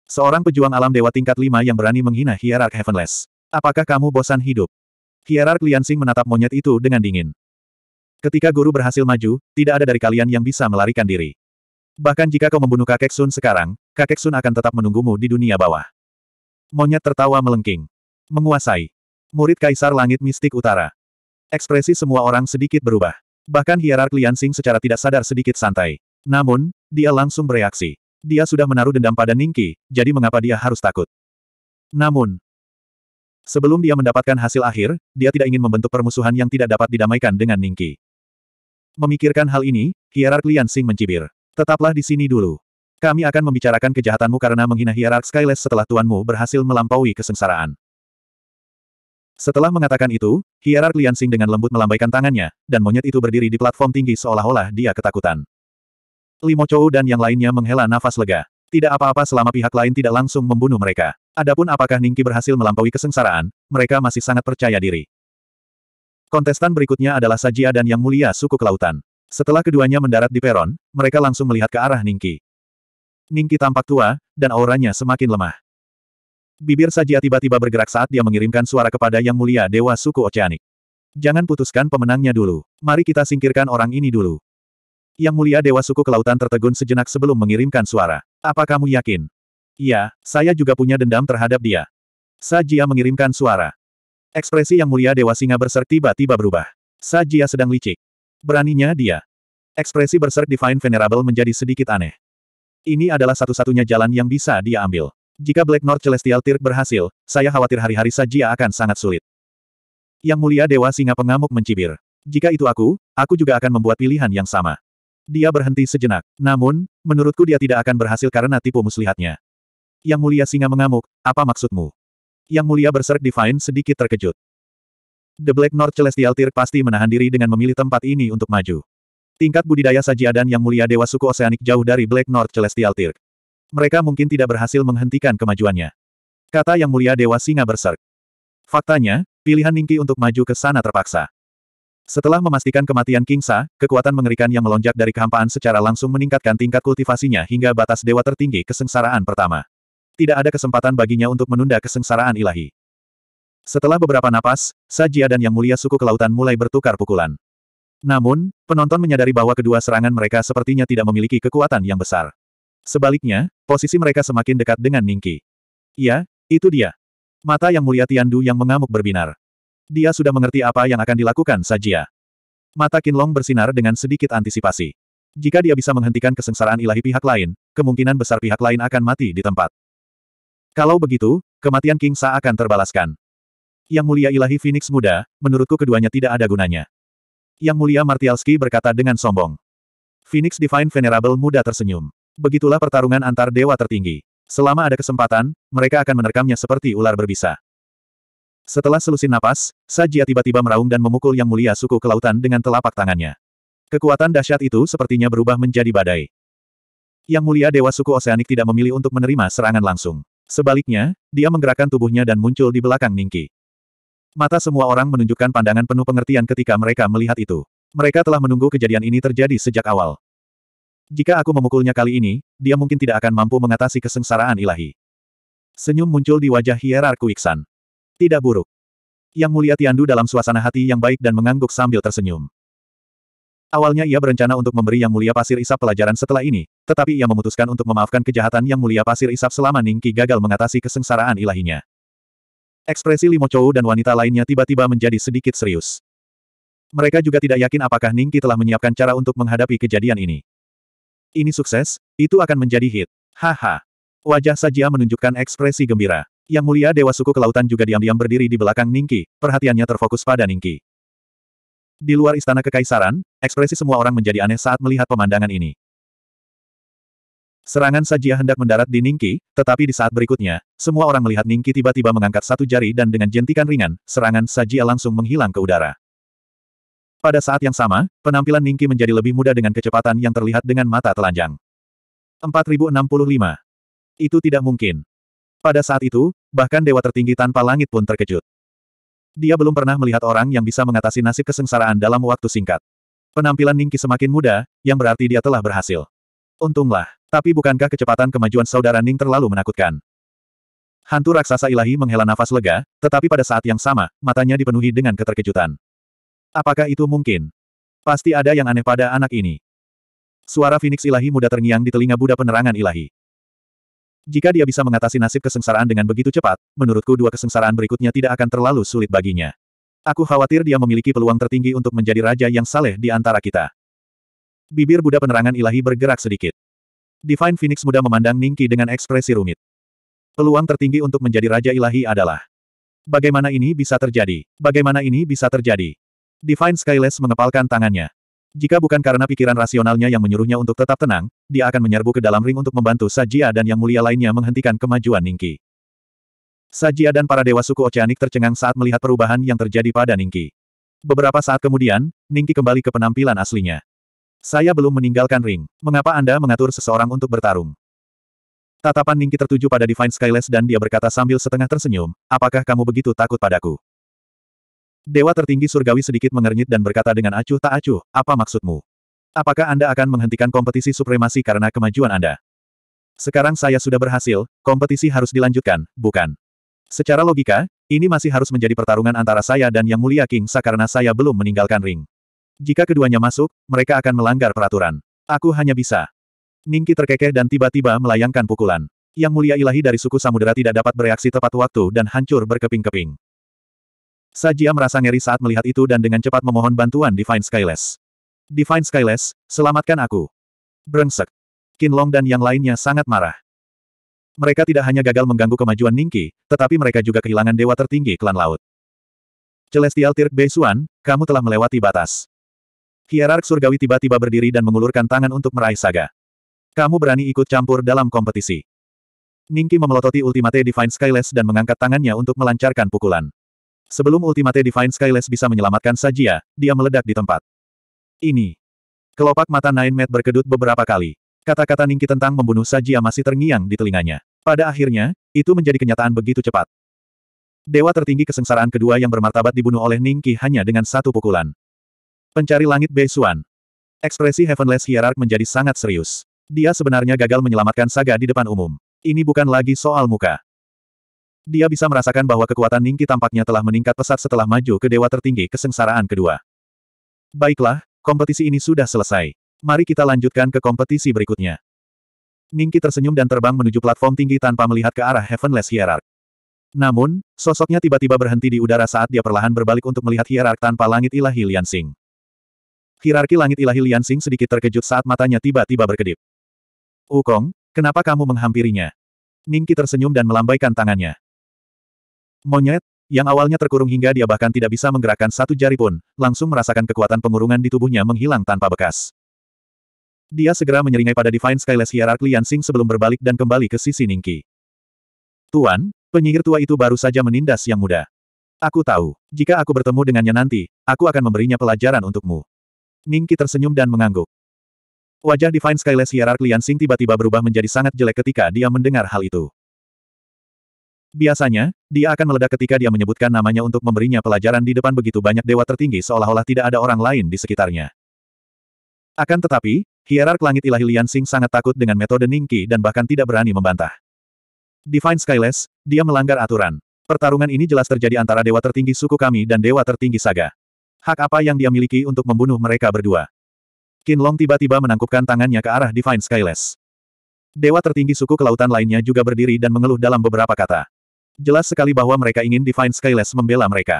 Seorang pejuang alam dewa tingkat lima yang berani menghina hierark Heavenless. Apakah kamu bosan hidup? Hierark Liansing menatap monyet itu dengan dingin. Ketika guru berhasil maju, tidak ada dari kalian yang bisa melarikan diri. Bahkan jika kau membunuh kakek Sun sekarang, kakek Sun akan tetap menunggumu di dunia bawah. Monyet tertawa melengking. Menguasai. Murid Kaisar Langit Mistik Utara. Ekspresi semua orang sedikit berubah. Bahkan hierark Liansing secara tidak sadar sedikit santai. Namun, dia langsung bereaksi. Dia sudah menaruh dendam pada Ningki, jadi mengapa dia harus takut? Namun, sebelum dia mendapatkan hasil akhir, dia tidak ingin membentuk permusuhan yang tidak dapat didamaikan dengan Ningki. Memikirkan hal ini, hierark Liansing mencibir. Tetaplah di sini dulu. Kami akan membicarakan kejahatanmu karena menghina hierark Skyless setelah tuanmu berhasil melampaui kesengsaraan. Setelah mengatakan itu, hierark Liansing dengan lembut melambaikan tangannya, dan monyet itu berdiri di platform tinggi seolah-olah dia ketakutan. Limo Chou dan yang lainnya menghela nafas lega. Tidak apa-apa selama pihak lain tidak langsung membunuh mereka. Adapun apakah Ningki berhasil melampaui kesengsaraan, mereka masih sangat percaya diri. Kontestan berikutnya adalah Sajia dan Yang Mulia Suku Kelautan. Setelah keduanya mendarat di peron, mereka langsung melihat ke arah Ningki. Ningki tampak tua, dan auranya semakin lemah. Bibir Sajia tiba-tiba bergerak saat dia mengirimkan suara kepada Yang Mulia Dewa Suku Oceanik. Jangan putuskan pemenangnya dulu. Mari kita singkirkan orang ini dulu. Yang Mulia Dewa Suku Kelautan tertegun sejenak sebelum mengirimkan suara. Apa kamu yakin? Iya, saya juga punya dendam terhadap dia. Sajia mengirimkan suara. Ekspresi Yang Mulia Dewa Singa Berserk tiba-tiba berubah. Sajia sedang licik. Beraninya dia. Ekspresi Berserk Divine Venerable menjadi sedikit aneh. Ini adalah satu-satunya jalan yang bisa dia ambil. Jika Black North Celestial Tirk berhasil, saya khawatir hari-hari Sajia akan sangat sulit. Yang mulia Dewa Singa Pengamuk mencibir. Jika itu aku, aku juga akan membuat pilihan yang sama. Dia berhenti sejenak. Namun, menurutku dia tidak akan berhasil karena tipu muslihatnya. Yang mulia singa mengamuk, apa maksudmu? Yang mulia berserk Divine sedikit terkejut. The Black North Celestial Tirk pasti menahan diri dengan memilih tempat ini untuk maju. Tingkat budidaya dan yang mulia Dewa Suku Oseanik jauh dari Black North Celestial Tirk. Mereka mungkin tidak berhasil menghentikan kemajuannya. Kata Yang Mulia Dewa Singa Berserk. Faktanya, pilihan Ningki untuk maju ke sana terpaksa. Setelah memastikan kematian Kingsa, kekuatan mengerikan yang melonjak dari kehampaan secara langsung meningkatkan tingkat kultivasinya hingga batas dewa tertinggi kesengsaraan pertama. Tidak ada kesempatan baginya untuk menunda kesengsaraan ilahi. Setelah beberapa napas, Sajia dan Yang Mulia Suku Kelautan mulai bertukar pukulan. Namun, penonton menyadari bahwa kedua serangan mereka sepertinya tidak memiliki kekuatan yang besar. Sebaliknya, posisi mereka semakin dekat dengan Ningki. Iya, itu dia. Mata yang mulia Tiandu yang mengamuk berbinar. Dia sudah mengerti apa yang akan dilakukan Sajia. Mata Kinlong bersinar dengan sedikit antisipasi. Jika dia bisa menghentikan kesengsaraan ilahi pihak lain, kemungkinan besar pihak lain akan mati di tempat. Kalau begitu, kematian King Sa akan terbalaskan. Yang mulia ilahi Phoenix muda, menurutku keduanya tidak ada gunanya. Yang mulia Martialski berkata dengan sombong. Phoenix Divine Venerable muda tersenyum. Begitulah pertarungan antar dewa tertinggi. Selama ada kesempatan, mereka akan menerkamnya seperti ular berbisa. Setelah selusin napas, Sajia tiba-tiba meraung dan memukul Yang Mulia Suku kelautan dengan telapak tangannya. Kekuatan dahsyat itu sepertinya berubah menjadi badai. Yang Mulia Dewa Suku Oseanik tidak memilih untuk menerima serangan langsung. Sebaliknya, dia menggerakkan tubuhnya dan muncul di belakang Ningki. Mata semua orang menunjukkan pandangan penuh pengertian ketika mereka melihat itu. Mereka telah menunggu kejadian ini terjadi sejak awal. Jika aku memukulnya kali ini, dia mungkin tidak akan mampu mengatasi kesengsaraan ilahi. Senyum muncul di wajah hierarku Iksan. Tidak buruk. Yang mulia Tiandu dalam suasana hati yang baik dan mengangguk sambil tersenyum. Awalnya ia berencana untuk memberi Yang Mulia Pasir Isap pelajaran setelah ini, tetapi ia memutuskan untuk memaafkan kejahatan Yang Mulia Pasir Isap selama Ningki gagal mengatasi kesengsaraan ilahinya. Ekspresi Limo Chou dan wanita lainnya tiba-tiba menjadi sedikit serius. Mereka juga tidak yakin apakah Ningki telah menyiapkan cara untuk menghadapi kejadian ini ini sukses, itu akan menjadi hit. Haha. Wajah Sajia menunjukkan ekspresi gembira. Yang mulia Dewa Suku Kelautan juga diam-diam berdiri di belakang Ningki, perhatiannya terfokus pada Ningki. Di luar istana kekaisaran, ekspresi semua orang menjadi aneh saat melihat pemandangan ini. Serangan Sajia hendak mendarat di Ningki, tetapi di saat berikutnya, semua orang melihat Ningki tiba-tiba mengangkat satu jari dan dengan jentikan ringan, serangan Sajia langsung menghilang ke udara. Pada saat yang sama, penampilan Ningki menjadi lebih muda dengan kecepatan yang terlihat dengan mata telanjang. 4065. Itu tidak mungkin. Pada saat itu, bahkan dewa tertinggi tanpa langit pun terkejut. Dia belum pernah melihat orang yang bisa mengatasi nasib kesengsaraan dalam waktu singkat. Penampilan Ningki semakin muda, yang berarti dia telah berhasil. Untunglah, tapi bukankah kecepatan kemajuan saudara Ning terlalu menakutkan? Hantu raksasa ilahi menghela nafas lega, tetapi pada saat yang sama, matanya dipenuhi dengan keterkejutan. Apakah itu mungkin? Pasti ada yang aneh pada anak ini. Suara Phoenix ilahi muda terngiang di telinga Buddha penerangan ilahi. Jika dia bisa mengatasi nasib kesengsaraan dengan begitu cepat, menurutku dua kesengsaraan berikutnya tidak akan terlalu sulit baginya. Aku khawatir dia memiliki peluang tertinggi untuk menjadi raja yang saleh di antara kita. Bibir Buddha penerangan ilahi bergerak sedikit. Divine Phoenix muda memandang Ningki dengan ekspresi rumit. Peluang tertinggi untuk menjadi raja ilahi adalah Bagaimana ini bisa terjadi? Bagaimana ini bisa terjadi? Divine Skyless mengepalkan tangannya. Jika bukan karena pikiran rasionalnya yang menyuruhnya untuk tetap tenang, dia akan menyerbu ke dalam ring untuk membantu Sajia dan yang mulia lainnya menghentikan kemajuan Ningki. Sajia dan para dewa suku Oceanik tercengang saat melihat perubahan yang terjadi pada Ningki. Beberapa saat kemudian, Ningki kembali ke penampilan aslinya. Saya belum meninggalkan ring. Mengapa Anda mengatur seseorang untuk bertarung? Tatapan Ningki tertuju pada Divine Skyless dan dia berkata sambil setengah tersenyum, apakah kamu begitu takut padaku? Dewa tertinggi surgawi sedikit mengernyit dan berkata dengan acuh tak acuh, apa maksudmu? Apakah Anda akan menghentikan kompetisi supremasi karena kemajuan Anda? Sekarang saya sudah berhasil, kompetisi harus dilanjutkan, bukan? Secara logika, ini masih harus menjadi pertarungan antara saya dan Yang Mulia King Sa karena saya belum meninggalkan ring. Jika keduanya masuk, mereka akan melanggar peraturan. Aku hanya bisa. Ningki terkekeh dan tiba-tiba melayangkan pukulan. Yang mulia ilahi dari suku Samudera tidak dapat bereaksi tepat waktu dan hancur berkeping-keping. Sajia merasa ngeri saat melihat itu dan dengan cepat memohon bantuan Divine Skyless. Divine Skyless, selamatkan aku. Brengsek. Kinlong dan yang lainnya sangat marah. Mereka tidak hanya gagal mengganggu kemajuan Ningki, tetapi mereka juga kehilangan dewa tertinggi klan laut. Celestial Tirk Beisuan, kamu telah melewati batas. Hierark Surgawi tiba-tiba berdiri dan mengulurkan tangan untuk meraih saga. Kamu berani ikut campur dalam kompetisi. Ningki memelototi ultimate Divine Skyless dan mengangkat tangannya untuk melancarkan pukulan. Sebelum Ultimate Divine Skyless bisa menyelamatkan Sajia, dia meledak di tempat. Ini. Kelopak mata Nine Met berkedut beberapa kali. Kata-kata Ningki tentang membunuh Sajia masih terngiang di telinganya. Pada akhirnya, itu menjadi kenyataan begitu cepat. Dewa tertinggi kesengsaraan kedua yang bermartabat dibunuh oleh Ningki hanya dengan satu pukulan. Pencari langit Beisuan. Ekspresi Heavenless Hierarch menjadi sangat serius. Dia sebenarnya gagal menyelamatkan Saga di depan umum. Ini bukan lagi soal muka. Dia bisa merasakan bahwa kekuatan Ningki tampaknya telah meningkat pesat setelah maju ke dewa tertinggi kesengsaraan kedua. Baiklah, kompetisi ini sudah selesai. Mari kita lanjutkan ke kompetisi berikutnya. Ningki tersenyum dan terbang menuju platform tinggi tanpa melihat ke arah Heavenless Hierarch. Namun, sosoknya tiba-tiba berhenti di udara saat dia perlahan berbalik untuk melihat Hierarch tanpa langit ilahi Liansing. Hierarki langit ilahi Liansing sedikit terkejut saat matanya tiba-tiba berkedip. Ukong, kenapa kamu menghampirinya? Ningki tersenyum dan melambaikan tangannya. Monyet, yang awalnya terkurung hingga dia bahkan tidak bisa menggerakkan satu jari pun, langsung merasakan kekuatan pengurungan di tubuhnya menghilang tanpa bekas. Dia segera menyeringai pada Divine Skyless Hierarchy Yansing sebelum berbalik dan kembali ke sisi Ningki. Tuan, penyihir tua itu baru saja menindas yang muda. Aku tahu, jika aku bertemu dengannya nanti, aku akan memberinya pelajaran untukmu. Ningki tersenyum dan mengangguk. Wajah Divine Skyless Hierarchy Yansing tiba-tiba berubah menjadi sangat jelek ketika dia mendengar hal itu. Biasanya, dia akan meledak ketika dia menyebutkan namanya untuk memberinya pelajaran di depan begitu banyak dewa tertinggi seolah-olah tidak ada orang lain di sekitarnya. Akan tetapi, hierark langit ilahi Liansing sangat takut dengan metode Ningqi dan bahkan tidak berani membantah. Divine Skyless, dia melanggar aturan. Pertarungan ini jelas terjadi antara dewa tertinggi suku kami dan dewa tertinggi Saga. Hak apa yang dia miliki untuk membunuh mereka berdua? Kinlong tiba-tiba menangkupkan tangannya ke arah Divine Skyless. Dewa tertinggi suku kelautan lainnya juga berdiri dan mengeluh dalam beberapa kata. Jelas sekali bahwa mereka ingin Divine Skyless membela mereka.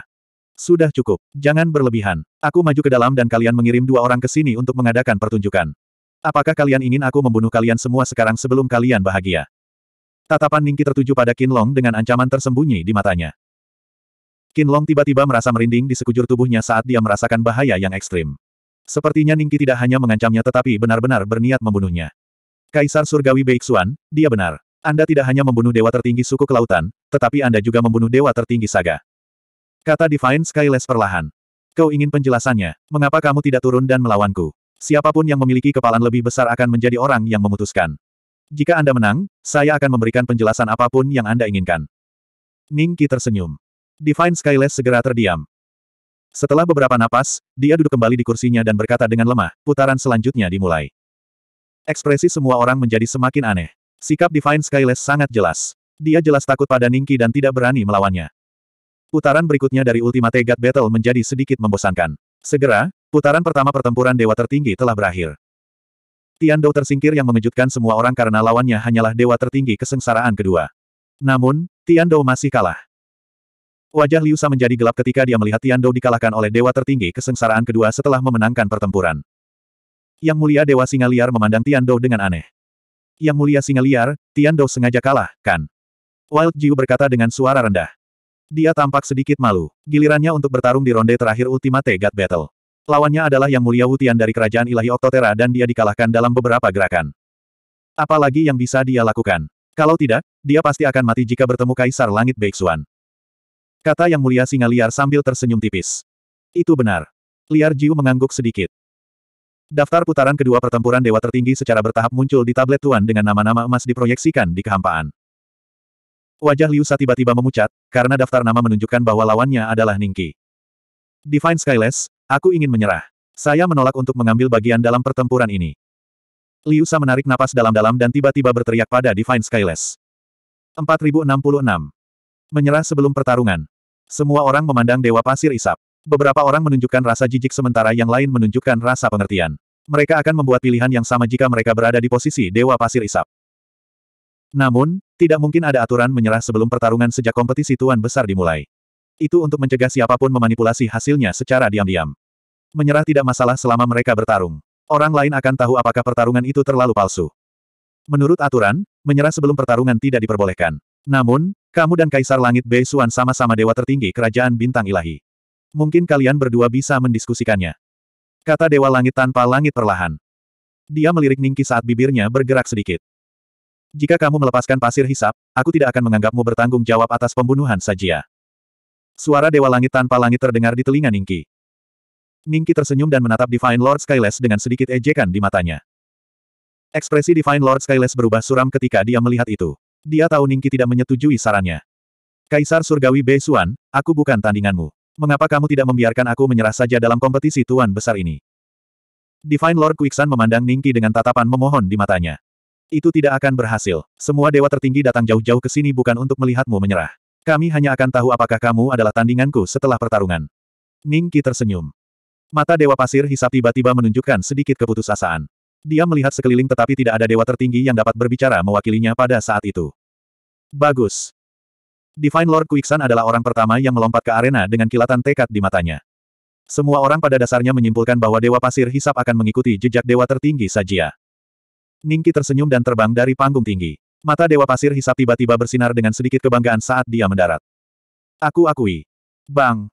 Sudah cukup, jangan berlebihan. Aku maju ke dalam dan kalian mengirim dua orang ke sini untuk mengadakan pertunjukan. Apakah kalian ingin aku membunuh kalian semua sekarang sebelum kalian bahagia? Tatapan Ningki tertuju pada Long dengan ancaman tersembunyi di matanya. Long tiba-tiba merasa merinding di sekujur tubuhnya saat dia merasakan bahaya yang ekstrim. Sepertinya Ningki tidak hanya mengancamnya tetapi benar-benar berniat membunuhnya. Kaisar Surgawi Beixuan, dia benar. Anda tidak hanya membunuh dewa tertinggi suku kelautan, tetapi Anda juga membunuh dewa tertinggi saga. Kata Divine Skyless perlahan. Kau ingin penjelasannya, mengapa kamu tidak turun dan melawanku? Siapapun yang memiliki kepalan lebih besar akan menjadi orang yang memutuskan. Jika Anda menang, saya akan memberikan penjelasan apapun yang Anda inginkan. Ningki tersenyum. Divine Skyless segera terdiam. Setelah beberapa napas, dia duduk kembali di kursinya dan berkata dengan lemah, putaran selanjutnya dimulai. Ekspresi semua orang menjadi semakin aneh. Sikap Divine Skyless sangat jelas. Dia jelas takut pada Ningki dan tidak berani melawannya. Putaran berikutnya dari Ultimate God Battle menjadi sedikit membosankan. Segera, putaran pertama pertempuran Dewa Tertinggi telah berakhir. Tian Tiando tersingkir yang mengejutkan semua orang karena lawannya hanyalah Dewa Tertinggi kesengsaraan kedua. Namun, Tian Tiando masih kalah. Wajah Liusa menjadi gelap ketika dia melihat Tian Tiando dikalahkan oleh Dewa Tertinggi kesengsaraan kedua setelah memenangkan pertempuran. Yang mulia Dewa Singa Liar memandang Tian Tiando dengan aneh. Yang mulia singa liar, Tian Dou sengaja kalah, kan? Wild Jiu berkata dengan suara rendah. Dia tampak sedikit malu. Gilirannya untuk bertarung di ronde terakhir Ultimate God Battle. Lawannya adalah Yang Mulia Wutian dari Kerajaan Ilahi Oktotera dan dia dikalahkan dalam beberapa gerakan. Apalagi yang bisa dia lakukan? Kalau tidak, dia pasti akan mati jika bertemu Kaisar Langit Beixuan. Kata Yang Mulia Singa Liar sambil tersenyum tipis. Itu benar. Liar Jiu mengangguk sedikit. Daftar putaran kedua pertempuran dewa tertinggi secara bertahap muncul di tablet Tuan dengan nama-nama emas diproyeksikan di kehampaan. Wajah Liu Sa tiba-tiba memucat, karena daftar nama menunjukkan bahwa lawannya adalah Ningki. Divine Skyless, aku ingin menyerah. Saya menolak untuk mengambil bagian dalam pertempuran ini. Liu Sa menarik napas dalam-dalam dan tiba-tiba berteriak pada Divine Skyless. 4066. Menyerah sebelum pertarungan. Semua orang memandang Dewa Pasir Isap. Beberapa orang menunjukkan rasa jijik sementara yang lain menunjukkan rasa pengertian. Mereka akan membuat pilihan yang sama jika mereka berada di posisi Dewa Pasir Isap. Namun, tidak mungkin ada aturan menyerah sebelum pertarungan sejak kompetisi Tuan Besar dimulai. Itu untuk mencegah siapapun memanipulasi hasilnya secara diam-diam. Menyerah tidak masalah selama mereka bertarung. Orang lain akan tahu apakah pertarungan itu terlalu palsu. Menurut aturan, menyerah sebelum pertarungan tidak diperbolehkan. Namun, kamu dan Kaisar Langit Bei Suan sama-sama dewa tertinggi kerajaan bintang ilahi. Mungkin kalian berdua bisa mendiskusikannya. Kata Dewa Langit tanpa langit perlahan. Dia melirik Ningki saat bibirnya bergerak sedikit. Jika kamu melepaskan pasir hisap, aku tidak akan menganggapmu bertanggung jawab atas pembunuhan Sajia. Suara Dewa Langit tanpa langit terdengar di telinga Ningki. Ningki tersenyum dan menatap Divine Lord Skyless dengan sedikit ejekan di matanya. Ekspresi Divine Lord Skyless berubah suram ketika dia melihat itu. Dia tahu Ningki tidak menyetujui sarannya. Kaisar Surgawi Beisuan, aku bukan tandinganmu. Mengapa kamu tidak membiarkan aku menyerah saja dalam kompetisi tuan besar ini? Divine Lord Quicksand memandang Ningki dengan tatapan memohon di matanya. Itu tidak akan berhasil. Semua dewa tertinggi datang jauh-jauh ke sini bukan untuk melihatmu menyerah. Kami hanya akan tahu apakah kamu adalah tandinganku setelah pertarungan. Ningki tersenyum. Mata Dewa Pasir Hisap tiba-tiba menunjukkan sedikit keputusasaan. Dia melihat sekeliling tetapi tidak ada dewa tertinggi yang dapat berbicara mewakilinya pada saat itu. Bagus. Divine Lord Kuiksan adalah orang pertama yang melompat ke arena dengan kilatan tekad di matanya. Semua orang pada dasarnya menyimpulkan bahwa Dewa Pasir Hisap akan mengikuti jejak Dewa Tertinggi Sajia. Ningki tersenyum dan terbang dari panggung tinggi. Mata Dewa Pasir Hisap tiba-tiba bersinar dengan sedikit kebanggaan saat dia mendarat. Aku akui. Bang.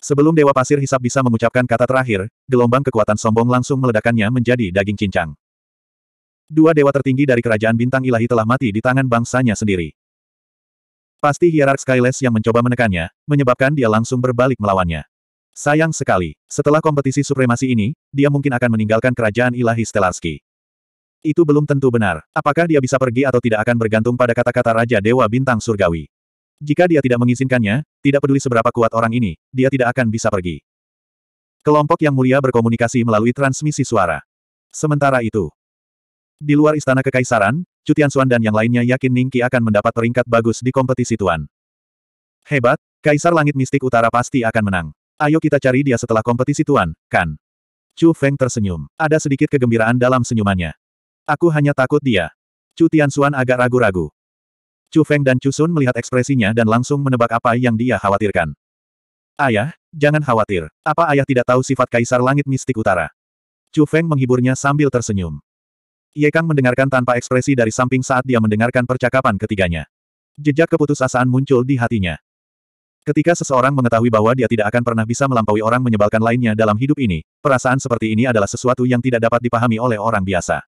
Sebelum Dewa Pasir Hisap bisa mengucapkan kata terakhir, gelombang kekuatan sombong langsung meledakannya menjadi daging cincang. Dua dewa tertinggi dari kerajaan bintang ilahi telah mati di tangan bangsanya sendiri. Pasti hierark Skyless yang mencoba menekannya, menyebabkan dia langsung berbalik melawannya. Sayang sekali, setelah kompetisi supremasi ini, dia mungkin akan meninggalkan kerajaan ilahi Stelarski. Itu belum tentu benar. Apakah dia bisa pergi atau tidak akan bergantung pada kata-kata Raja Dewa Bintang Surgawi. Jika dia tidak mengizinkannya, tidak peduli seberapa kuat orang ini, dia tidak akan bisa pergi. Kelompok yang mulia berkomunikasi melalui transmisi suara. Sementara itu, di luar istana kekaisaran, Cutian Suan dan yang lainnya yakin Ningki akan mendapat peringkat bagus di kompetisi tuan. Hebat, Kaisar Langit Mistik Utara pasti akan menang. Ayo kita cari dia setelah kompetisi tuan, kan? Chu Feng tersenyum. Ada sedikit kegembiraan dalam senyumannya. Aku hanya takut dia. Chu Suan agak ragu-ragu. Chu Feng dan Chu Sun melihat ekspresinya dan langsung menebak apa yang dia khawatirkan. Ayah, jangan khawatir. Apa ayah tidak tahu sifat Kaisar Langit Mistik Utara? Chu Feng menghiburnya sambil tersenyum. Ye Kang mendengarkan tanpa ekspresi dari samping saat dia mendengarkan percakapan ketiganya. Jejak keputusasaan muncul di hatinya. Ketika seseorang mengetahui bahwa dia tidak akan pernah bisa melampaui orang menyebalkan lainnya dalam hidup ini, perasaan seperti ini adalah sesuatu yang tidak dapat dipahami oleh orang biasa.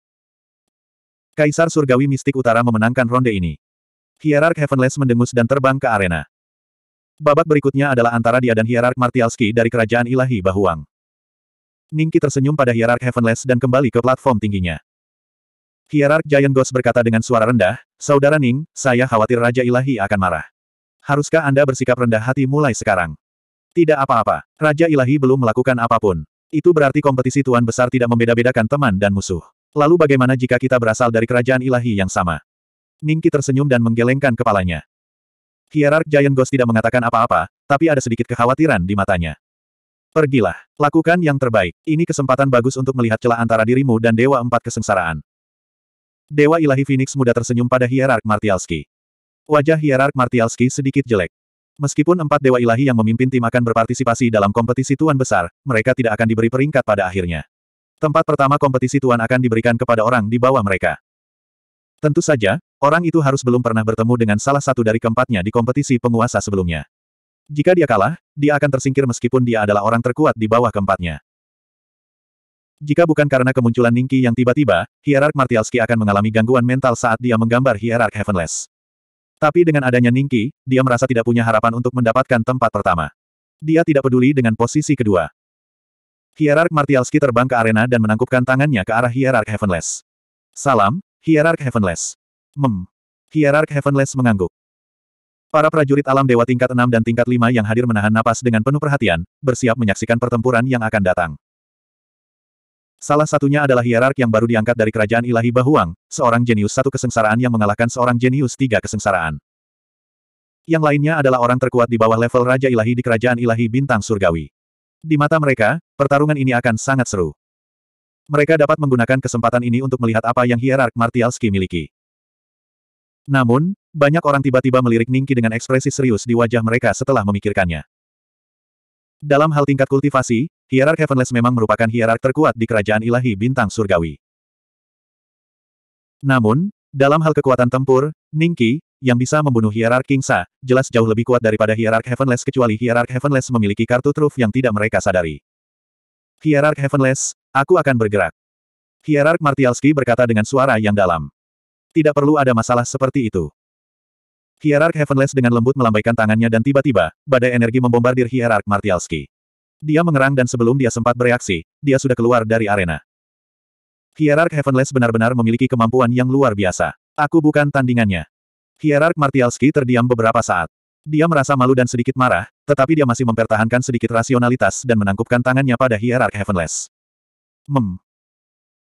Kaisar Surgawi Mistik Utara memenangkan ronde ini. Hierark Heavenless mendengus dan terbang ke arena. Babak berikutnya adalah antara dia dan Hierark Martialski dari Kerajaan Ilahi Bahuang. Ningki tersenyum pada Hierark Heavenless dan kembali ke platform tingginya. Hierark Giant Ghost berkata dengan suara rendah, Saudara Ning, saya khawatir Raja Ilahi akan marah. Haruskah Anda bersikap rendah hati mulai sekarang? Tidak apa-apa. Raja Ilahi belum melakukan apapun. Itu berarti kompetisi Tuan Besar tidak membeda-bedakan teman dan musuh. Lalu bagaimana jika kita berasal dari kerajaan ilahi yang sama? Ningki tersenyum dan menggelengkan kepalanya. Hierark Giant Ghost tidak mengatakan apa-apa, tapi ada sedikit kekhawatiran di matanya. Pergilah, lakukan yang terbaik. Ini kesempatan bagus untuk melihat celah antara dirimu dan Dewa Empat Kesengsaraan. Dewa Ilahi Phoenix muda tersenyum pada Hierark Martialski. Wajah Hierark Martialski sedikit jelek. Meskipun empat Dewa Ilahi yang memimpin tim akan berpartisipasi dalam kompetisi Tuan Besar, mereka tidak akan diberi peringkat pada akhirnya. Tempat pertama kompetisi Tuan akan diberikan kepada orang di bawah mereka. Tentu saja, orang itu harus belum pernah bertemu dengan salah satu dari keempatnya di kompetisi penguasa sebelumnya. Jika dia kalah, dia akan tersingkir meskipun dia adalah orang terkuat di bawah keempatnya. Jika bukan karena kemunculan Ningki yang tiba-tiba, Hierark Martialski akan mengalami gangguan mental saat dia menggambar Hierark Heavenless. Tapi dengan adanya Ningki, dia merasa tidak punya harapan untuk mendapatkan tempat pertama. Dia tidak peduli dengan posisi kedua. Hierark Martialski terbang ke arena dan menangkupkan tangannya ke arah Hierark Heavenless. Salam, Hierark Heavenless. Mem. Hierark Heavenless mengangguk. Para prajurit alam dewa tingkat 6 dan tingkat 5 yang hadir menahan napas dengan penuh perhatian, bersiap menyaksikan pertempuran yang akan datang. Salah satunya adalah hierark yang baru diangkat dari kerajaan ilahi Bahuang, seorang jenius satu kesengsaraan yang mengalahkan seorang jenius tiga kesengsaraan. Yang lainnya adalah orang terkuat di bawah level Raja Ilahi di kerajaan ilahi bintang surgawi. Di mata mereka, pertarungan ini akan sangat seru. Mereka dapat menggunakan kesempatan ini untuk melihat apa yang hierark Martialski miliki. Namun, banyak orang tiba-tiba melirik Ningki dengan ekspresi serius di wajah mereka setelah memikirkannya. Dalam hal tingkat kultivasi, Hierark Heavenless memang merupakan hierark terkuat di kerajaan ilahi bintang surgawi. Namun, dalam hal kekuatan tempur, Ningki, yang bisa membunuh hierark Kingsa, jelas jauh lebih kuat daripada hierark Heavenless kecuali hierark Heavenless memiliki kartu truf yang tidak mereka sadari. Hierark Heavenless, aku akan bergerak. Hierark Martialski berkata dengan suara yang dalam. Tidak perlu ada masalah seperti itu. Hierarch Heavenless dengan lembut melambaikan tangannya dan tiba-tiba, badai energi membombardir Hierarch Martialski. Dia mengerang dan sebelum dia sempat bereaksi, dia sudah keluar dari arena. Hierarch Heavenless benar-benar memiliki kemampuan yang luar biasa. Aku bukan tandingannya. Hierarch Martialski terdiam beberapa saat. Dia merasa malu dan sedikit marah, tetapi dia masih mempertahankan sedikit rasionalitas dan menangkupkan tangannya pada Hierarch Heavenless. Mem.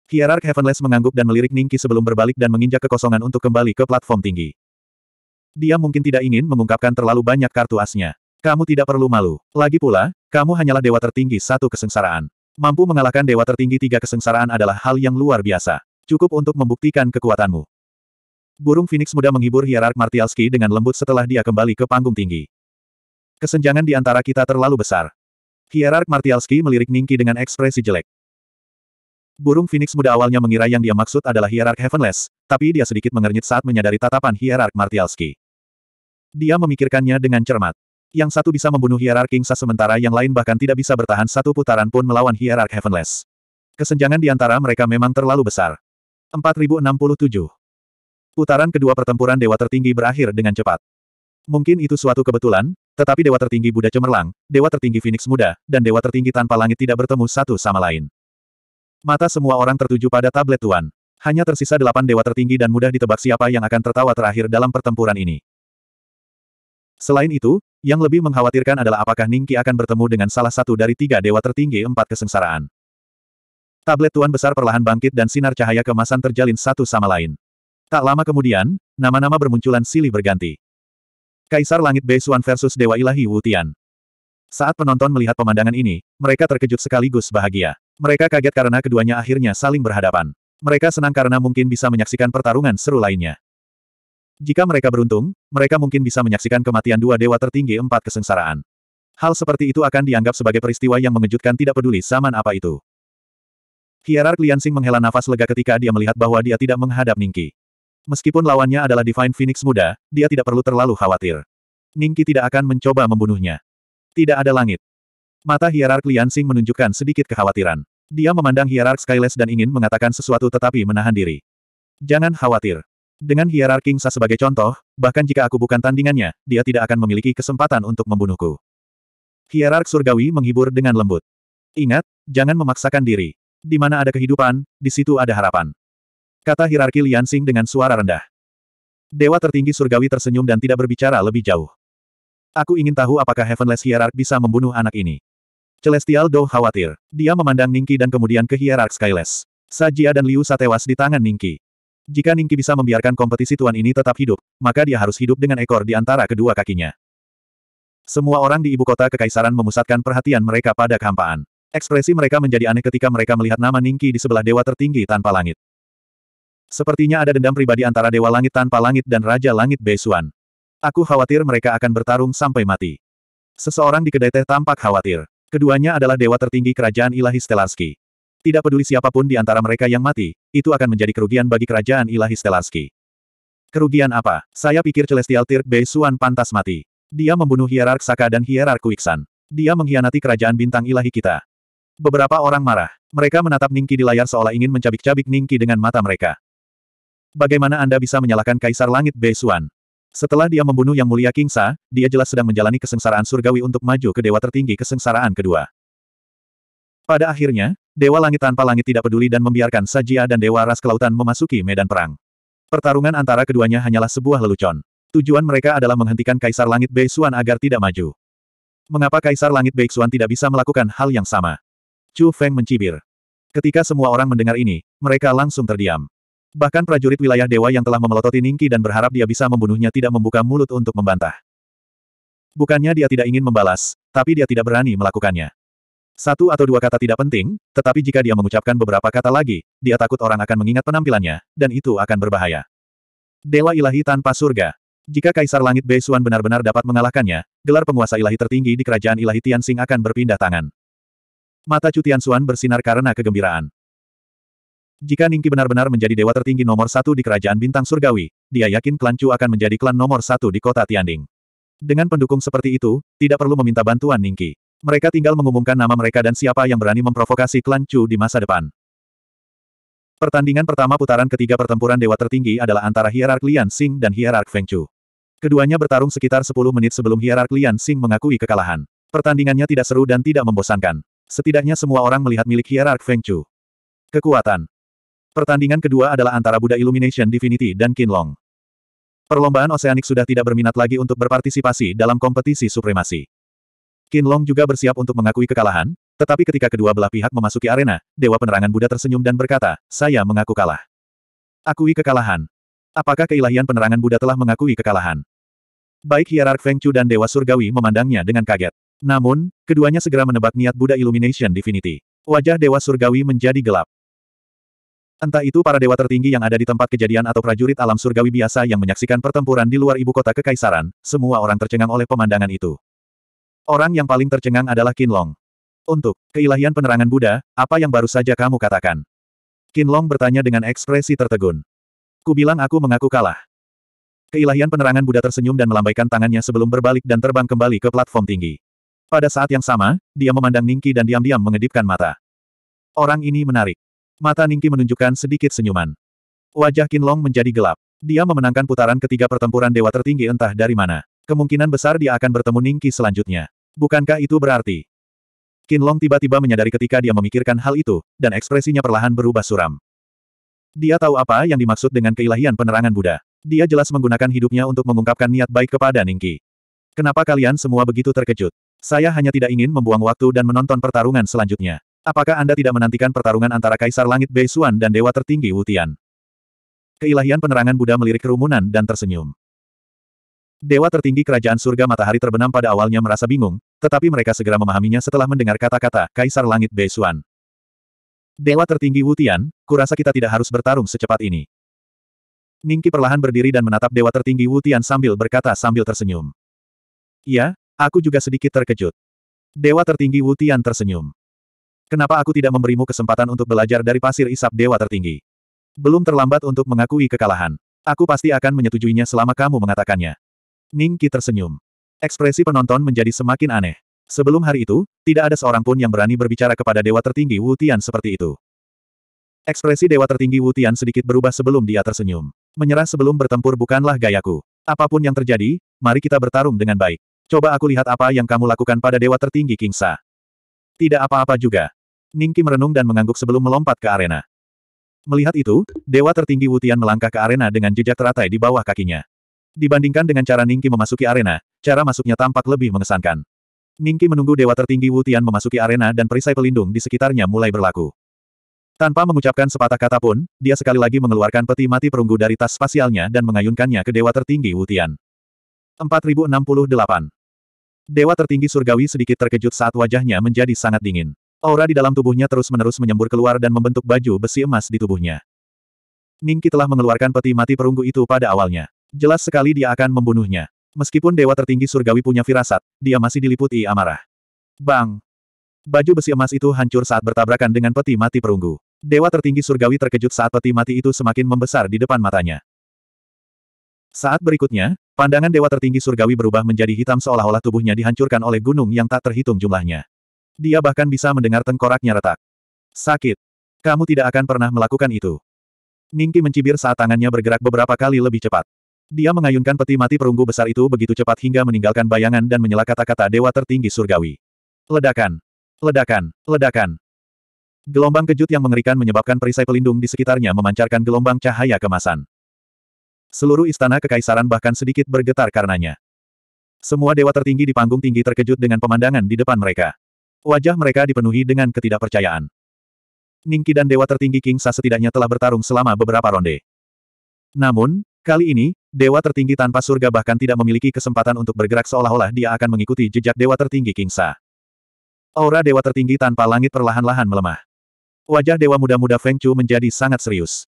Hierarch Heavenless mengangguk dan melirik Ningki sebelum berbalik dan menginjak kekosongan untuk kembali ke platform tinggi. Dia mungkin tidak ingin mengungkapkan terlalu banyak kartu asnya. Kamu tidak perlu malu. Lagi pula, kamu hanyalah dewa tertinggi satu kesengsaraan. Mampu mengalahkan dewa tertinggi tiga kesengsaraan adalah hal yang luar biasa. Cukup untuk membuktikan kekuatanmu. Burung Phoenix muda menghibur hierark Martialski dengan lembut setelah dia kembali ke panggung tinggi. Kesenjangan di antara kita terlalu besar. Hierark Martialski melirik Ningki dengan ekspresi jelek. Burung Phoenix muda awalnya mengira yang dia maksud adalah hierark Heavenless, tapi dia sedikit mengernyit saat menyadari tatapan hierark Martialski. Dia memikirkannya dengan cermat. Yang satu bisa membunuh Hierark Kingsa sementara yang lain bahkan tidak bisa bertahan satu putaran pun melawan Hierark Heavenless. Kesenjangan di antara mereka memang terlalu besar. 4067 Putaran kedua pertempuran Dewa Tertinggi berakhir dengan cepat. Mungkin itu suatu kebetulan, tetapi Dewa Tertinggi Buddha Cemerlang, Dewa Tertinggi Phoenix Muda, dan Dewa Tertinggi Tanpa Langit tidak bertemu satu sama lain. Mata semua orang tertuju pada tablet Tuan. Hanya tersisa delapan Dewa Tertinggi dan mudah ditebak siapa yang akan tertawa terakhir dalam pertempuran ini. Selain itu, yang lebih mengkhawatirkan adalah apakah Ningki akan bertemu dengan salah satu dari tiga dewa tertinggi empat kesengsaraan. Tablet Tuan Besar perlahan bangkit dan sinar cahaya kemasan terjalin satu sama lain. Tak lama kemudian, nama-nama bermunculan silih berganti. Kaisar Langit Beisuan versus Dewa Ilahi Wutian. Saat penonton melihat pemandangan ini, mereka terkejut sekaligus bahagia. Mereka kaget karena keduanya akhirnya saling berhadapan. Mereka senang karena mungkin bisa menyaksikan pertarungan seru lainnya. Jika mereka beruntung, mereka mungkin bisa menyaksikan kematian dua dewa tertinggi empat kesengsaraan. Hal seperti itu akan dianggap sebagai peristiwa yang mengejutkan tidak peduli zaman apa itu. Hierark Liansing menghela nafas lega ketika dia melihat bahwa dia tidak menghadap Ningki. Meskipun lawannya adalah Divine Phoenix muda, dia tidak perlu terlalu khawatir. Ningki tidak akan mencoba membunuhnya. Tidak ada langit. Mata Hierark Liansing menunjukkan sedikit kekhawatiran. Dia memandang Hierark Skyless dan ingin mengatakan sesuatu tetapi menahan diri. Jangan khawatir. Dengan hierar Kingsa sebagai contoh, bahkan jika aku bukan tandingannya, dia tidak akan memiliki kesempatan untuk membunuhku. Hierark surgawi menghibur dengan lembut. Ingat, jangan memaksakan diri. Di mana ada kehidupan, di situ ada harapan. Kata hierarki Liansing dengan suara rendah. Dewa tertinggi surgawi tersenyum dan tidak berbicara lebih jauh. Aku ingin tahu apakah Heavenless Hierark bisa membunuh anak ini. Celestial Doh khawatir. Dia memandang Ningki dan kemudian ke Hierark Skyless. Sajia dan Liu Sa tewas di tangan Ningki. Jika Ningki bisa membiarkan kompetisi tuan ini tetap hidup, maka dia harus hidup dengan ekor di antara kedua kakinya. Semua orang di ibu kota kekaisaran memusatkan perhatian mereka pada kehampaan. Ekspresi mereka menjadi aneh ketika mereka melihat nama Ningki di sebelah dewa tertinggi tanpa langit. Sepertinya ada dendam pribadi antara dewa langit tanpa langit dan raja langit Beisuan. Aku khawatir mereka akan bertarung sampai mati. Seseorang di kedai teh tampak khawatir. Keduanya adalah dewa tertinggi kerajaan ilahi Stelarski. Tidak peduli siapapun di antara mereka yang mati, itu akan menjadi kerugian bagi kerajaan ilahi Stelaski. Kerugian apa? Saya pikir Celestial Tirk Bei Suan pantas mati. Dia membunuh Hierark Saka dan Hierark Kuiksan. Dia mengkhianati kerajaan bintang ilahi kita. Beberapa orang marah. Mereka menatap Ningki di layar seolah ingin mencabik-cabik Ningki dengan mata mereka. Bagaimana Anda bisa menyalahkan Kaisar Langit Bei Suan? Setelah dia membunuh Yang Mulia Kingsa, dia jelas sedang menjalani kesengsaraan surgawi untuk maju ke dewa tertinggi kesengsaraan kedua. Pada akhirnya, Dewa Langit tanpa langit tidak peduli dan membiarkan Sajia dan Dewa Ras Kelautan memasuki medan perang. Pertarungan antara keduanya hanyalah sebuah lelucon. Tujuan mereka adalah menghentikan Kaisar Langit Bei Beixuan agar tidak maju. Mengapa Kaisar Langit Bei Beixuan tidak bisa melakukan hal yang sama? Chu Feng mencibir. Ketika semua orang mendengar ini, mereka langsung terdiam. Bahkan prajurit wilayah dewa yang telah memelototi Ningki dan berharap dia bisa membunuhnya tidak membuka mulut untuk membantah. Bukannya dia tidak ingin membalas, tapi dia tidak berani melakukannya. Satu atau dua kata tidak penting, tetapi jika dia mengucapkan beberapa kata lagi, dia takut orang akan mengingat penampilannya, dan itu akan berbahaya. Dewa ilahi tanpa surga. Jika Kaisar Langit Beisuan benar-benar dapat mengalahkannya, gelar penguasa ilahi tertinggi di kerajaan ilahi Tianxing akan berpindah tangan. Mata Cu Tianxuan bersinar karena kegembiraan. Jika Ningki benar-benar menjadi dewa tertinggi nomor satu di kerajaan bintang surgawi, dia yakin klan Chu akan menjadi klan nomor satu di kota Tianding. Dengan pendukung seperti itu, tidak perlu meminta bantuan Ningki. Mereka tinggal mengumumkan nama mereka dan siapa yang berani memprovokasi klan Chu di masa depan. Pertandingan pertama putaran ketiga pertempuran dewa tertinggi adalah antara Hierark Lian Xing dan Hierark Feng Chu. Keduanya bertarung sekitar 10 menit sebelum Hierark Lian Xing mengakui kekalahan. Pertandingannya tidak seru dan tidak membosankan. Setidaknya semua orang melihat milik Hierark Feng Chu. Kekuatan Pertandingan kedua adalah antara Buddha Illumination Divinity dan Qinlong. Perlombaan oseanik sudah tidak berminat lagi untuk berpartisipasi dalam kompetisi supremasi. Qin Long juga bersiap untuk mengakui kekalahan, tetapi ketika kedua belah pihak memasuki arena, Dewa Penerangan Buddha tersenyum dan berkata, saya mengaku kalah. Akui kekalahan. Apakah keilahian penerangan Buddha telah mengakui kekalahan? Baik Hierark Feng Chu dan Dewa Surgawi memandangnya dengan kaget. Namun, keduanya segera menebak niat Buddha Illumination Divinity. Wajah Dewa Surgawi menjadi gelap. Entah itu para dewa tertinggi yang ada di tempat kejadian atau prajurit alam surgawi biasa yang menyaksikan pertempuran di luar ibu kota kekaisaran, semua orang tercengang oleh pemandangan itu. Orang yang paling tercengang adalah Kinlong. Untuk keilahian penerangan Buddha, apa yang baru saja kamu katakan? Kinlong bertanya dengan ekspresi tertegun. Kubilang aku mengaku kalah. Keilahian penerangan Buddha tersenyum dan melambaikan tangannya sebelum berbalik dan terbang kembali ke platform tinggi. Pada saat yang sama, dia memandang Ningki dan diam-diam mengedipkan mata. Orang ini menarik. Mata Ningki menunjukkan sedikit senyuman. Wajah Kinlong menjadi gelap. Dia memenangkan putaran ketiga pertempuran dewa tertinggi entah dari mana. Kemungkinan besar dia akan bertemu Ningki selanjutnya. Bukankah itu berarti? Kinlong tiba-tiba menyadari ketika dia memikirkan hal itu, dan ekspresinya perlahan berubah suram. Dia tahu apa yang dimaksud dengan keilahian penerangan Buddha. Dia jelas menggunakan hidupnya untuk mengungkapkan niat baik kepada Ningki. Kenapa kalian semua begitu terkejut? Saya hanya tidak ingin membuang waktu dan menonton pertarungan selanjutnya. Apakah Anda tidak menantikan pertarungan antara Kaisar Langit Beisuan dan Dewa Tertinggi Wutian? Keilahian penerangan Buddha melirik kerumunan dan tersenyum. Dewa tertinggi kerajaan surga matahari terbenam pada awalnya merasa bingung, tetapi mereka segera memahaminya setelah mendengar kata-kata Kaisar Langit Beisuan. Dewa tertinggi Wutian, kurasa kita tidak harus bertarung secepat ini. Ningki perlahan berdiri dan menatap Dewa tertinggi Wutian sambil berkata sambil tersenyum. Ya, aku juga sedikit terkejut. Dewa tertinggi Wutian tersenyum. Kenapa aku tidak memberimu kesempatan untuk belajar dari pasir isap Dewa tertinggi? Belum terlambat untuk mengakui kekalahan. Aku pasti akan menyetujuinya selama kamu mengatakannya. Ningki tersenyum. Ekspresi penonton menjadi semakin aneh. Sebelum hari itu, tidak ada seorang pun yang berani berbicara kepada Dewa Tertinggi Wu Tian seperti itu. Ekspresi Dewa Tertinggi Wu Tian sedikit berubah sebelum dia tersenyum. Menyerah sebelum bertempur bukanlah gayaku. Apapun yang terjadi, mari kita bertarung dengan baik. Coba aku lihat apa yang kamu lakukan pada Dewa Tertinggi Kingsa. Tidak apa-apa juga. Ningki merenung dan mengangguk sebelum melompat ke arena. Melihat itu, Dewa Tertinggi Wu Tian melangkah ke arena dengan jejak teratai di bawah kakinya. Dibandingkan dengan cara Ningki memasuki arena, cara masuknya tampak lebih mengesankan. Ningki menunggu dewa tertinggi Wu Tian memasuki arena dan perisai pelindung di sekitarnya mulai berlaku. Tanpa mengucapkan sepatah kata pun, dia sekali lagi mengeluarkan peti mati perunggu dari tas spasialnya dan mengayunkannya ke dewa tertinggi Wu Tian. 4068. Dewa tertinggi surgawi sedikit terkejut saat wajahnya menjadi sangat dingin. Aura di dalam tubuhnya terus-menerus menyembur keluar dan membentuk baju besi emas di tubuhnya. Ningki telah mengeluarkan peti mati perunggu itu pada awalnya. Jelas sekali dia akan membunuhnya. Meskipun dewa tertinggi surgawi punya firasat, dia masih diliputi iya amarah. Bang! Baju besi emas itu hancur saat bertabrakan dengan peti mati perunggu. Dewa tertinggi surgawi terkejut saat peti mati itu semakin membesar di depan matanya. Saat berikutnya, pandangan dewa tertinggi surgawi berubah menjadi hitam seolah-olah tubuhnya dihancurkan oleh gunung yang tak terhitung jumlahnya. Dia bahkan bisa mendengar tengkoraknya retak. Sakit. Kamu tidak akan pernah melakukan itu. Ningki mencibir saat tangannya bergerak beberapa kali lebih cepat. Dia mengayunkan peti mati perunggu besar itu begitu cepat hingga meninggalkan bayangan dan menyela kata-kata dewa tertinggi surgawi. Ledakan! Ledakan! Ledakan! Gelombang kejut yang mengerikan menyebabkan perisai pelindung di sekitarnya memancarkan gelombang cahaya kemasan. Seluruh istana kekaisaran bahkan sedikit bergetar karenanya. Semua dewa tertinggi di panggung tinggi terkejut dengan pemandangan di depan mereka. Wajah mereka dipenuhi dengan ketidakpercayaan. Ningki dan dewa tertinggi King Sa setidaknya telah bertarung selama beberapa ronde. Namun, kali ini, Dewa tertinggi tanpa surga bahkan tidak memiliki kesempatan untuk bergerak seolah-olah dia akan mengikuti jejak dewa tertinggi Kingsa. Aura dewa tertinggi tanpa langit perlahan-lahan melemah. Wajah dewa muda-muda Feng Chu menjadi sangat serius.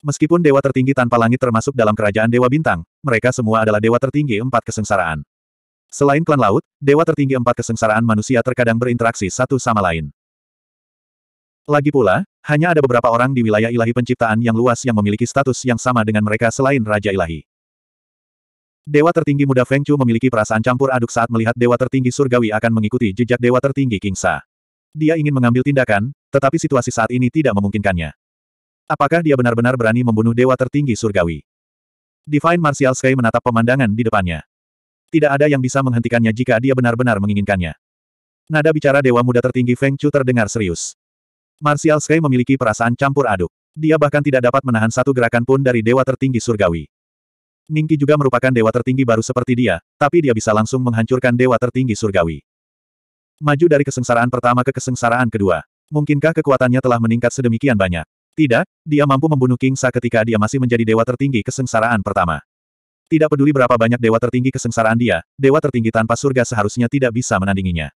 Meskipun dewa tertinggi tanpa langit termasuk dalam kerajaan dewa bintang, mereka semua adalah dewa tertinggi empat kesengsaraan. Selain klan laut, dewa tertinggi empat kesengsaraan manusia terkadang berinteraksi satu sama lain. Lagi pula, hanya ada beberapa orang di wilayah ilahi penciptaan yang luas yang memiliki status yang sama dengan mereka selain Raja Ilahi. Dewa tertinggi muda Feng Chu memiliki perasaan campur aduk saat melihat dewa tertinggi surgawi akan mengikuti jejak dewa tertinggi Kingsa. Dia ingin mengambil tindakan, tetapi situasi saat ini tidak memungkinkannya. Apakah dia benar-benar berani membunuh dewa tertinggi surgawi? Divine Martial Sky menatap pemandangan di depannya. Tidak ada yang bisa menghentikannya jika dia benar-benar menginginkannya. Nada bicara dewa muda tertinggi Feng Chu terdengar serius. Martial Sky memiliki perasaan campur aduk. Dia bahkan tidak dapat menahan satu gerakan pun dari dewa tertinggi surgawi. Ningki juga merupakan dewa tertinggi baru seperti dia, tapi dia bisa langsung menghancurkan dewa tertinggi surgawi. Maju dari kesengsaraan pertama ke kesengsaraan kedua. Mungkinkah kekuatannya telah meningkat sedemikian banyak? Tidak, dia mampu membunuh King Sa ketika dia masih menjadi dewa tertinggi kesengsaraan pertama. Tidak peduli berapa banyak dewa tertinggi kesengsaraan dia, dewa tertinggi tanpa surga seharusnya tidak bisa menandinginya.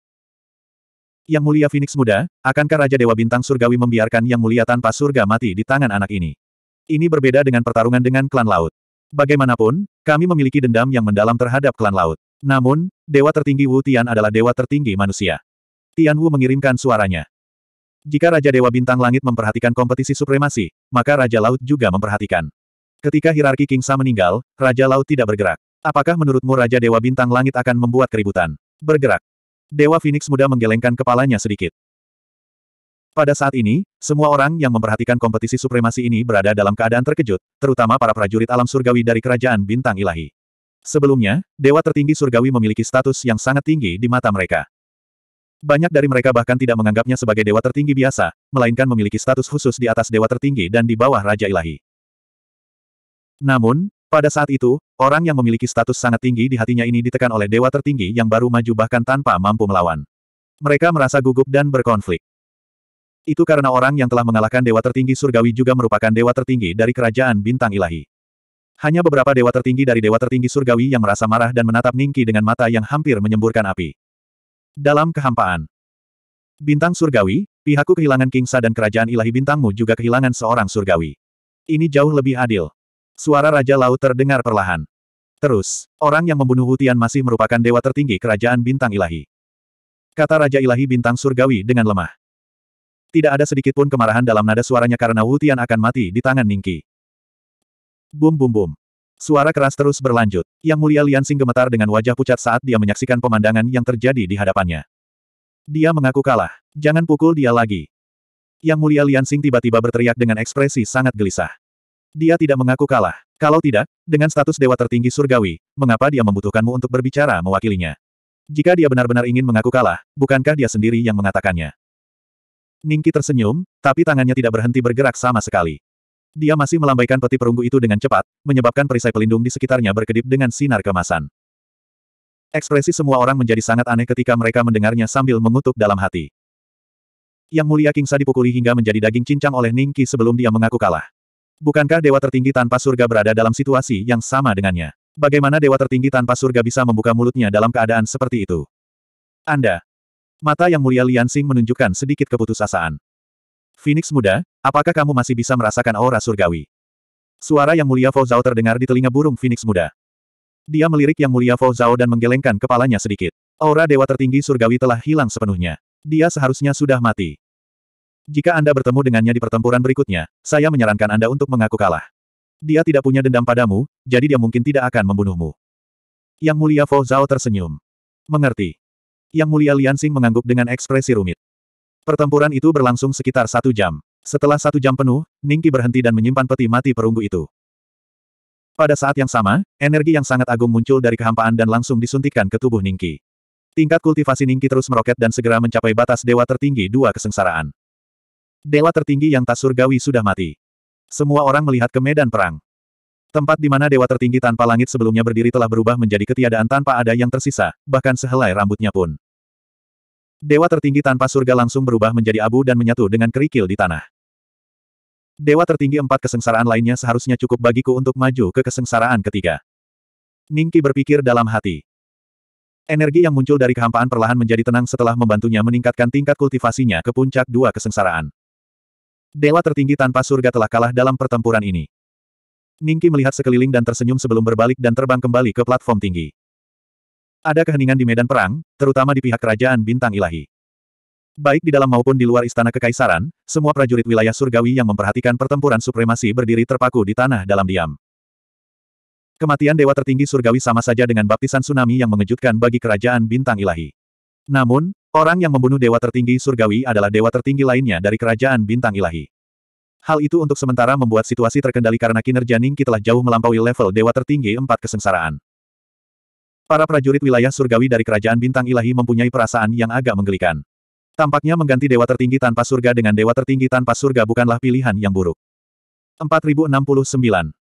Yang mulia Phoenix muda, akankah Raja Dewa Bintang Surgawi membiarkan Yang mulia tanpa surga mati di tangan anak ini? Ini berbeda dengan pertarungan dengan klan laut. Bagaimanapun, kami memiliki dendam yang mendalam terhadap klan laut. Namun, Dewa Tertinggi Wu Tian adalah Dewa Tertinggi Manusia. Tian Wu mengirimkan suaranya. Jika Raja Dewa Bintang Langit memperhatikan kompetisi supremasi, maka Raja Laut juga memperhatikan. Ketika hierarki Kingsa meninggal, Raja Laut tidak bergerak. Apakah menurutmu Raja Dewa Bintang Langit akan membuat keributan? Bergerak. Dewa Phoenix muda menggelengkan kepalanya sedikit. Pada saat ini, semua orang yang memperhatikan kompetisi supremasi ini berada dalam keadaan terkejut, terutama para prajurit alam surgawi dari kerajaan bintang ilahi. Sebelumnya, dewa tertinggi surgawi memiliki status yang sangat tinggi di mata mereka. Banyak dari mereka bahkan tidak menganggapnya sebagai dewa tertinggi biasa, melainkan memiliki status khusus di atas dewa tertinggi dan di bawah raja ilahi. Namun, pada saat itu, orang yang memiliki status sangat tinggi di hatinya ini ditekan oleh dewa tertinggi yang baru maju bahkan tanpa mampu melawan. Mereka merasa gugup dan berkonflik. Itu karena orang yang telah mengalahkan dewa tertinggi surgawi juga merupakan dewa tertinggi dari kerajaan bintang ilahi. Hanya beberapa dewa tertinggi dari dewa tertinggi surgawi yang merasa marah dan menatap Ningki dengan mata yang hampir menyemburkan api. Dalam kehampaan. Bintang surgawi, pihakku kehilangan Kingsa dan kerajaan ilahi bintangmu juga kehilangan seorang surgawi. Ini jauh lebih adil. Suara Raja Laut terdengar perlahan. Terus, orang yang membunuh Hutian masih merupakan dewa tertinggi kerajaan bintang ilahi. Kata Raja Ilahi Bintang Surgawi dengan lemah. Tidak ada sedikitpun kemarahan dalam nada suaranya karena Hutian akan mati di tangan Ningki. Bum bum bum. Suara keras terus berlanjut. Yang mulia Liansing gemetar dengan wajah pucat saat dia menyaksikan pemandangan yang terjadi di hadapannya. Dia mengaku kalah. Jangan pukul dia lagi. Yang mulia Liansing tiba-tiba berteriak dengan ekspresi sangat gelisah. Dia tidak mengaku kalah. Kalau tidak, dengan status dewa tertinggi surgawi, mengapa dia membutuhkanmu untuk berbicara mewakilinya? Jika dia benar-benar ingin mengaku kalah, bukankah dia sendiri yang mengatakannya? Ningki tersenyum, tapi tangannya tidak berhenti bergerak sama sekali. Dia masih melambaikan peti perunggu itu dengan cepat, menyebabkan perisai pelindung di sekitarnya berkedip dengan sinar kemasan. Ekspresi semua orang menjadi sangat aneh ketika mereka mendengarnya sambil mengutuk dalam hati. Yang mulia Kingsa dipukuli hingga menjadi daging cincang oleh Ningki sebelum dia mengaku kalah. Bukankah dewa tertinggi tanpa surga berada dalam situasi yang sama dengannya? Bagaimana dewa tertinggi tanpa surga bisa membuka mulutnya dalam keadaan seperti itu? Anda. Mata yang mulia Lian Xing menunjukkan sedikit keputusasaan. Phoenix muda, apakah kamu masih bisa merasakan aura surgawi? Suara yang mulia Fou Zhao terdengar di telinga burung Phoenix muda. Dia melirik yang mulia Fou Zhao dan menggelengkan kepalanya sedikit. Aura dewa tertinggi surgawi telah hilang sepenuhnya. Dia seharusnya sudah mati. Jika Anda bertemu dengannya di pertempuran berikutnya, saya menyarankan Anda untuk mengaku kalah. Dia tidak punya dendam padamu, jadi dia mungkin tidak akan membunuhmu. Yang mulia Fo Zhao tersenyum. Mengerti. Yang mulia Lian mengangguk dengan ekspresi rumit. Pertempuran itu berlangsung sekitar satu jam. Setelah satu jam penuh, Ningki berhenti dan menyimpan peti mati perunggu itu. Pada saat yang sama, energi yang sangat agung muncul dari kehampaan dan langsung disuntikkan ke tubuh Ningki. Tingkat kultivasi Ningki terus meroket dan segera mencapai batas dewa tertinggi dua kesengsaraan. Dewa tertinggi yang tak surgawi sudah mati. Semua orang melihat ke medan perang. Tempat di mana dewa tertinggi tanpa langit sebelumnya berdiri telah berubah menjadi ketiadaan tanpa ada yang tersisa, bahkan sehelai rambutnya pun. Dewa tertinggi tanpa surga langsung berubah menjadi abu dan menyatu dengan kerikil di tanah. Dewa tertinggi empat kesengsaraan lainnya seharusnya cukup bagiku untuk maju ke kesengsaraan ketiga. Ningki berpikir dalam hati. Energi yang muncul dari kehampaan perlahan menjadi tenang setelah membantunya meningkatkan tingkat kultivasinya ke puncak dua kesengsaraan. Dewa tertinggi tanpa surga telah kalah dalam pertempuran ini. Ningki melihat sekeliling dan tersenyum sebelum berbalik dan terbang kembali ke platform tinggi. Ada keheningan di medan perang, terutama di pihak kerajaan bintang ilahi. Baik di dalam maupun di luar istana kekaisaran, semua prajurit wilayah surgawi yang memperhatikan pertempuran supremasi berdiri terpaku di tanah dalam diam. Kematian dewa tertinggi surgawi sama saja dengan baptisan tsunami yang mengejutkan bagi kerajaan bintang ilahi. Namun, Orang yang membunuh dewa tertinggi surgawi adalah dewa tertinggi lainnya dari kerajaan bintang ilahi. Hal itu untuk sementara membuat situasi terkendali karena kinerja Ningki telah jauh melampaui level dewa tertinggi empat kesengsaraan. Para prajurit wilayah surgawi dari kerajaan bintang ilahi mempunyai perasaan yang agak menggelikan. Tampaknya mengganti dewa tertinggi tanpa surga dengan dewa tertinggi tanpa surga bukanlah pilihan yang buruk. 4069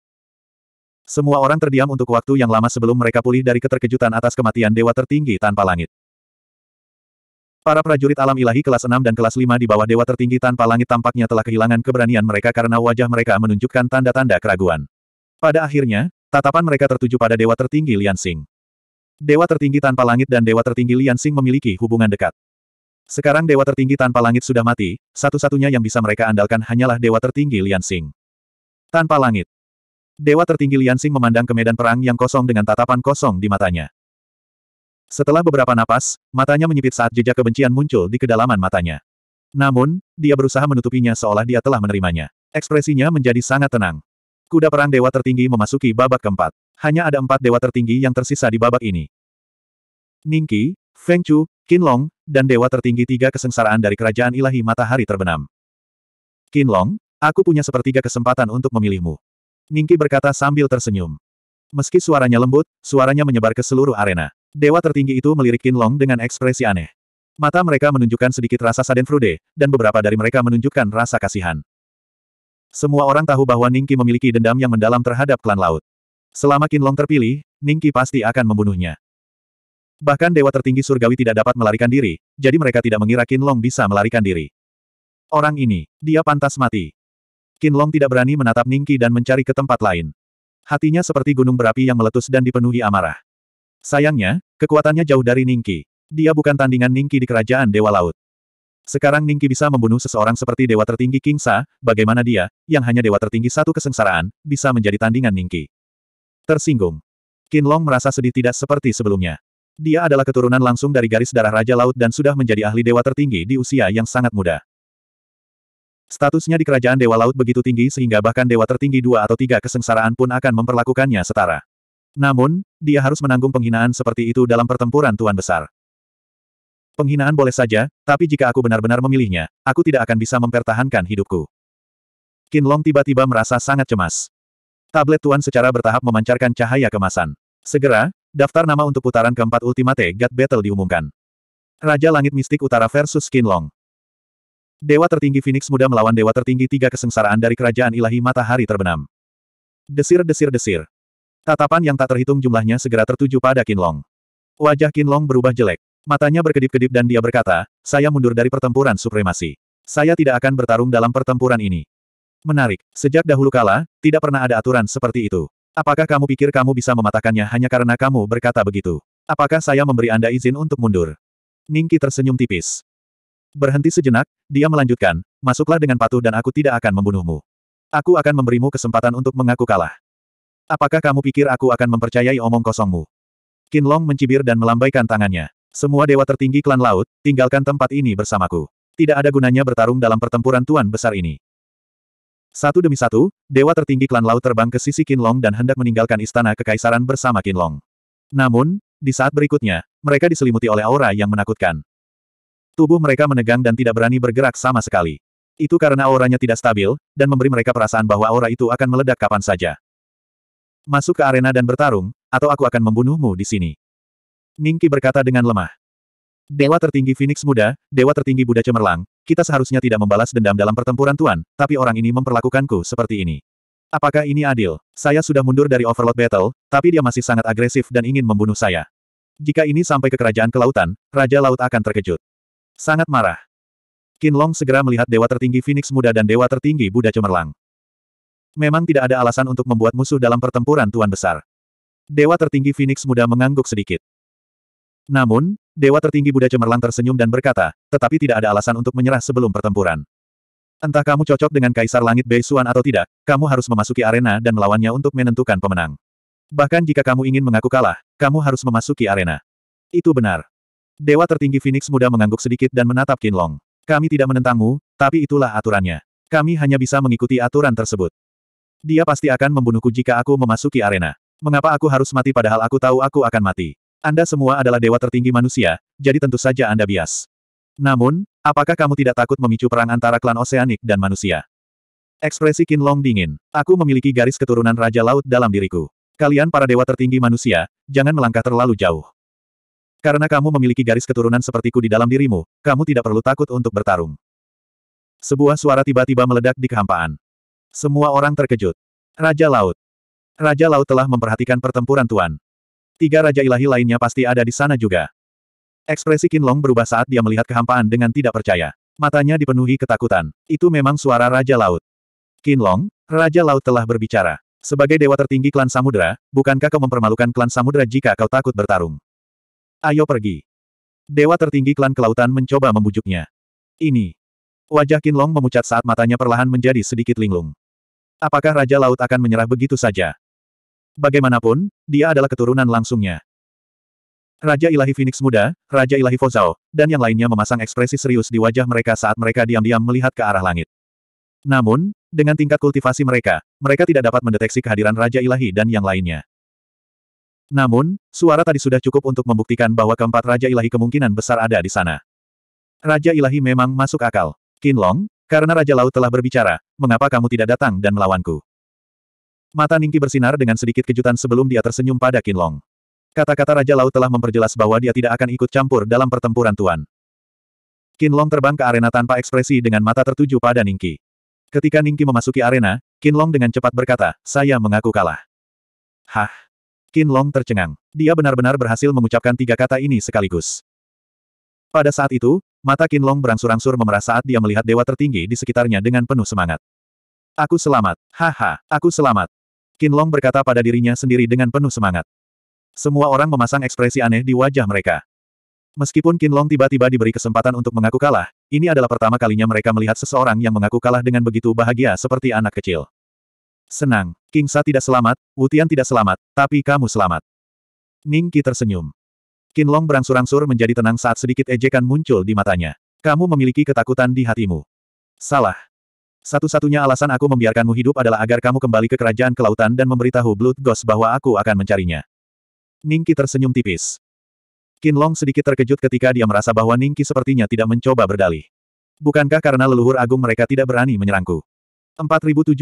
semua orang terdiam untuk waktu yang lama sebelum mereka pulih dari keterkejutan atas kematian dewa tertinggi tanpa langit. Para prajurit alam ilahi kelas 6 dan kelas 5 di bawah dewa tertinggi tanpa langit tampaknya telah kehilangan keberanian mereka karena wajah mereka menunjukkan tanda-tanda keraguan. Pada akhirnya, tatapan mereka tertuju pada dewa tertinggi Lian Xing. Dewa tertinggi tanpa langit dan dewa tertinggi Lian Xing memiliki hubungan dekat. Sekarang dewa tertinggi tanpa langit sudah mati, satu-satunya yang bisa mereka andalkan hanyalah dewa tertinggi Lian Xing. Tanpa langit. Dewa tertinggi Lian Xing memandang ke medan perang yang kosong dengan tatapan kosong di matanya. Setelah beberapa napas, matanya menyipit saat jejak kebencian muncul di kedalaman matanya. Namun, dia berusaha menutupinya seolah dia telah menerimanya. Ekspresinya menjadi sangat tenang. Kuda perang dewa tertinggi memasuki babak keempat. Hanya ada empat dewa tertinggi yang tersisa di babak ini. Ningqi, Feng Chu, Qinlong, dan dewa tertinggi tiga kesengsaraan dari kerajaan ilahi matahari terbenam. Qinlong, aku punya sepertiga kesempatan untuk memilihmu. Ningqi berkata sambil tersenyum. Meski suaranya lembut, suaranya menyebar ke seluruh arena. Dewa tertinggi itu melirik Qinlong dengan ekspresi aneh. Mata mereka menunjukkan sedikit rasa saden frude, dan beberapa dari mereka menunjukkan rasa kasihan. Semua orang tahu bahwa Ningki memiliki dendam yang mendalam terhadap klan laut. Selama Qinlong terpilih, Ningki pasti akan membunuhnya. Bahkan dewa tertinggi surgawi tidak dapat melarikan diri, jadi mereka tidak mengira Qinlong bisa melarikan diri. Orang ini, dia pantas mati. Qinlong tidak berani menatap Ningki dan mencari ke tempat lain. Hatinya seperti gunung berapi yang meletus dan dipenuhi amarah. Sayangnya, kekuatannya jauh dari Ningki. Dia bukan tandingan Ningki di kerajaan Dewa Laut. Sekarang Ningki bisa membunuh seseorang seperti dewa tertinggi King Sa, bagaimana dia, yang hanya dewa tertinggi satu kesengsaraan, bisa menjadi tandingan Ningki. Tersinggung. Long merasa sedih tidak seperti sebelumnya. Dia adalah keturunan langsung dari garis darah Raja Laut dan sudah menjadi ahli dewa tertinggi di usia yang sangat muda. Statusnya di kerajaan Dewa Laut begitu tinggi sehingga bahkan dewa tertinggi dua atau tiga kesengsaraan pun akan memperlakukannya setara. Namun, dia harus menanggung penghinaan seperti itu dalam pertempuran Tuan Besar. Penghinaan boleh saja, tapi jika aku benar-benar memilihnya, aku tidak akan bisa mempertahankan hidupku. Kinlong tiba-tiba merasa sangat cemas. Tablet Tuan secara bertahap memancarkan cahaya kemasan. Segera, daftar nama untuk putaran keempat Ultimate God Battle diumumkan. Raja Langit Mistik Utara versus Kinlong. Dewa tertinggi Phoenix muda melawan dewa tertinggi tiga kesengsaraan dari kerajaan ilahi matahari terbenam. Desir-desir-desir. Tatapan yang tak terhitung jumlahnya segera tertuju pada Kinlong. Wajah Kinlong berubah jelek. Matanya berkedip-kedip dan dia berkata, saya mundur dari pertempuran supremasi. Saya tidak akan bertarung dalam pertempuran ini. Menarik, sejak dahulu kala, tidak pernah ada aturan seperti itu. Apakah kamu pikir kamu bisa mematahkannya hanya karena kamu berkata begitu? Apakah saya memberi Anda izin untuk mundur? Ningki tersenyum tipis. Berhenti sejenak, dia melanjutkan, masuklah dengan patuh dan aku tidak akan membunuhmu. Aku akan memberimu kesempatan untuk mengaku kalah. Apakah kamu pikir aku akan mempercayai omong kosongmu? Kinlong mencibir dan melambaikan tangannya. Semua dewa tertinggi klan laut, tinggalkan tempat ini bersamaku. Tidak ada gunanya bertarung dalam pertempuran tuan besar ini. Satu demi satu, dewa tertinggi klan laut terbang ke sisi Kinlong dan hendak meninggalkan istana kekaisaran bersama Kinlong. Namun, di saat berikutnya, mereka diselimuti oleh aura yang menakutkan. Tubuh mereka menegang dan tidak berani bergerak sama sekali. Itu karena auranya tidak stabil, dan memberi mereka perasaan bahwa aura itu akan meledak kapan saja. Masuk ke arena dan bertarung, atau aku akan membunuhmu di sini. Ningki berkata dengan lemah. Dewa tertinggi Phoenix muda, dewa tertinggi Buddha cemerlang, kita seharusnya tidak membalas dendam dalam pertempuran Tuan, tapi orang ini memperlakukanku seperti ini. Apakah ini adil? Saya sudah mundur dari Overlord Battle, tapi dia masih sangat agresif dan ingin membunuh saya. Jika ini sampai ke kerajaan kelautan, Raja Laut akan terkejut. Sangat marah. Qin Long segera melihat dewa tertinggi Phoenix muda dan dewa tertinggi Buddha cemerlang. Memang tidak ada alasan untuk membuat musuh dalam pertempuran Tuan Besar. Dewa tertinggi Phoenix muda mengangguk sedikit. Namun, Dewa tertinggi Buddha cemerlang tersenyum dan berkata, tetapi tidak ada alasan untuk menyerah sebelum pertempuran. Entah kamu cocok dengan Kaisar Langit Beisuan atau tidak, kamu harus memasuki arena dan melawannya untuk menentukan pemenang. Bahkan jika kamu ingin mengaku kalah, kamu harus memasuki arena. Itu benar. Dewa tertinggi Phoenix muda mengangguk sedikit dan menatap Long. Kami tidak menentangmu, tapi itulah aturannya. Kami hanya bisa mengikuti aturan tersebut. Dia pasti akan membunuhku jika aku memasuki arena. Mengapa aku harus mati padahal aku tahu aku akan mati? Anda semua adalah dewa tertinggi manusia, jadi tentu saja Anda bias. Namun, apakah kamu tidak takut memicu perang antara klan oseanik dan manusia? Ekspresi Qin Long dingin. Aku memiliki garis keturunan Raja Laut dalam diriku. Kalian para dewa tertinggi manusia, jangan melangkah terlalu jauh. Karena kamu memiliki garis keturunan sepertiku di dalam dirimu, kamu tidak perlu takut untuk bertarung. Sebuah suara tiba-tiba meledak di kehampaan. Semua orang terkejut. Raja Laut. Raja Laut telah memperhatikan pertempuran Tuan. Tiga Raja Ilahi lainnya pasti ada di sana juga. Ekspresi Kinlong berubah saat dia melihat kehampaan dengan tidak percaya. Matanya dipenuhi ketakutan. Itu memang suara Raja Laut. Kinlong, Raja Laut telah berbicara. Sebagai dewa tertinggi klan Samudra, bukankah kau mempermalukan klan Samudra jika kau takut bertarung? Ayo pergi. Dewa tertinggi klan kelautan mencoba membujuknya. Ini. Wajah Kinlong memucat saat matanya perlahan menjadi sedikit linglung. Apakah Raja Laut akan menyerah begitu saja? Bagaimanapun, dia adalah keturunan langsungnya. Raja Ilahi Phoenix Muda, Raja Ilahi Fozao, dan yang lainnya memasang ekspresi serius di wajah mereka saat mereka diam-diam melihat ke arah langit. Namun, dengan tingkat kultivasi mereka, mereka tidak dapat mendeteksi kehadiran Raja Ilahi dan yang lainnya. Namun, suara tadi sudah cukup untuk membuktikan bahwa keempat Raja Ilahi kemungkinan besar ada di sana. Raja Ilahi memang masuk akal. Kinlong. Karena Raja Laut telah berbicara, mengapa kamu tidak datang dan melawanku? Mata Ningki bersinar dengan sedikit kejutan sebelum dia tersenyum pada Kinlong. Kata-kata Raja Laut telah memperjelas bahwa dia tidak akan ikut campur dalam pertempuran Tuan. Kinlong terbang ke arena tanpa ekspresi dengan mata tertuju pada Ningki. Ketika Ningki memasuki arena, Kinlong dengan cepat berkata, saya mengaku kalah. Hah? Kinlong tercengang. Dia benar-benar berhasil mengucapkan tiga kata ini sekaligus. Pada saat itu, Mata Kinlong berangsur-angsur memerah saat dia melihat dewa tertinggi di sekitarnya dengan penuh semangat. Aku selamat, haha, aku selamat. Kinlong berkata pada dirinya sendiri dengan penuh semangat. Semua orang memasang ekspresi aneh di wajah mereka. Meskipun Kinlong tiba-tiba diberi kesempatan untuk mengaku kalah, ini adalah pertama kalinya mereka melihat seseorang yang mengaku kalah dengan begitu bahagia seperti anak kecil. Senang, King Sa tidak selamat, Wutian tidak selamat, tapi kamu selamat. Ningki tersenyum. Kinlong berangsur-angsur menjadi tenang saat sedikit ejekan muncul di matanya. Kamu memiliki ketakutan di hatimu. Salah. Satu-satunya alasan aku membiarkanmu hidup adalah agar kamu kembali ke kerajaan kelautan dan memberitahu Blood Ghost bahwa aku akan mencarinya. Ningki tersenyum tipis. Kinlong sedikit terkejut ketika dia merasa bahwa Ningki sepertinya tidak mencoba berdalih. Bukankah karena leluhur agung mereka tidak berani menyerangku? 4070.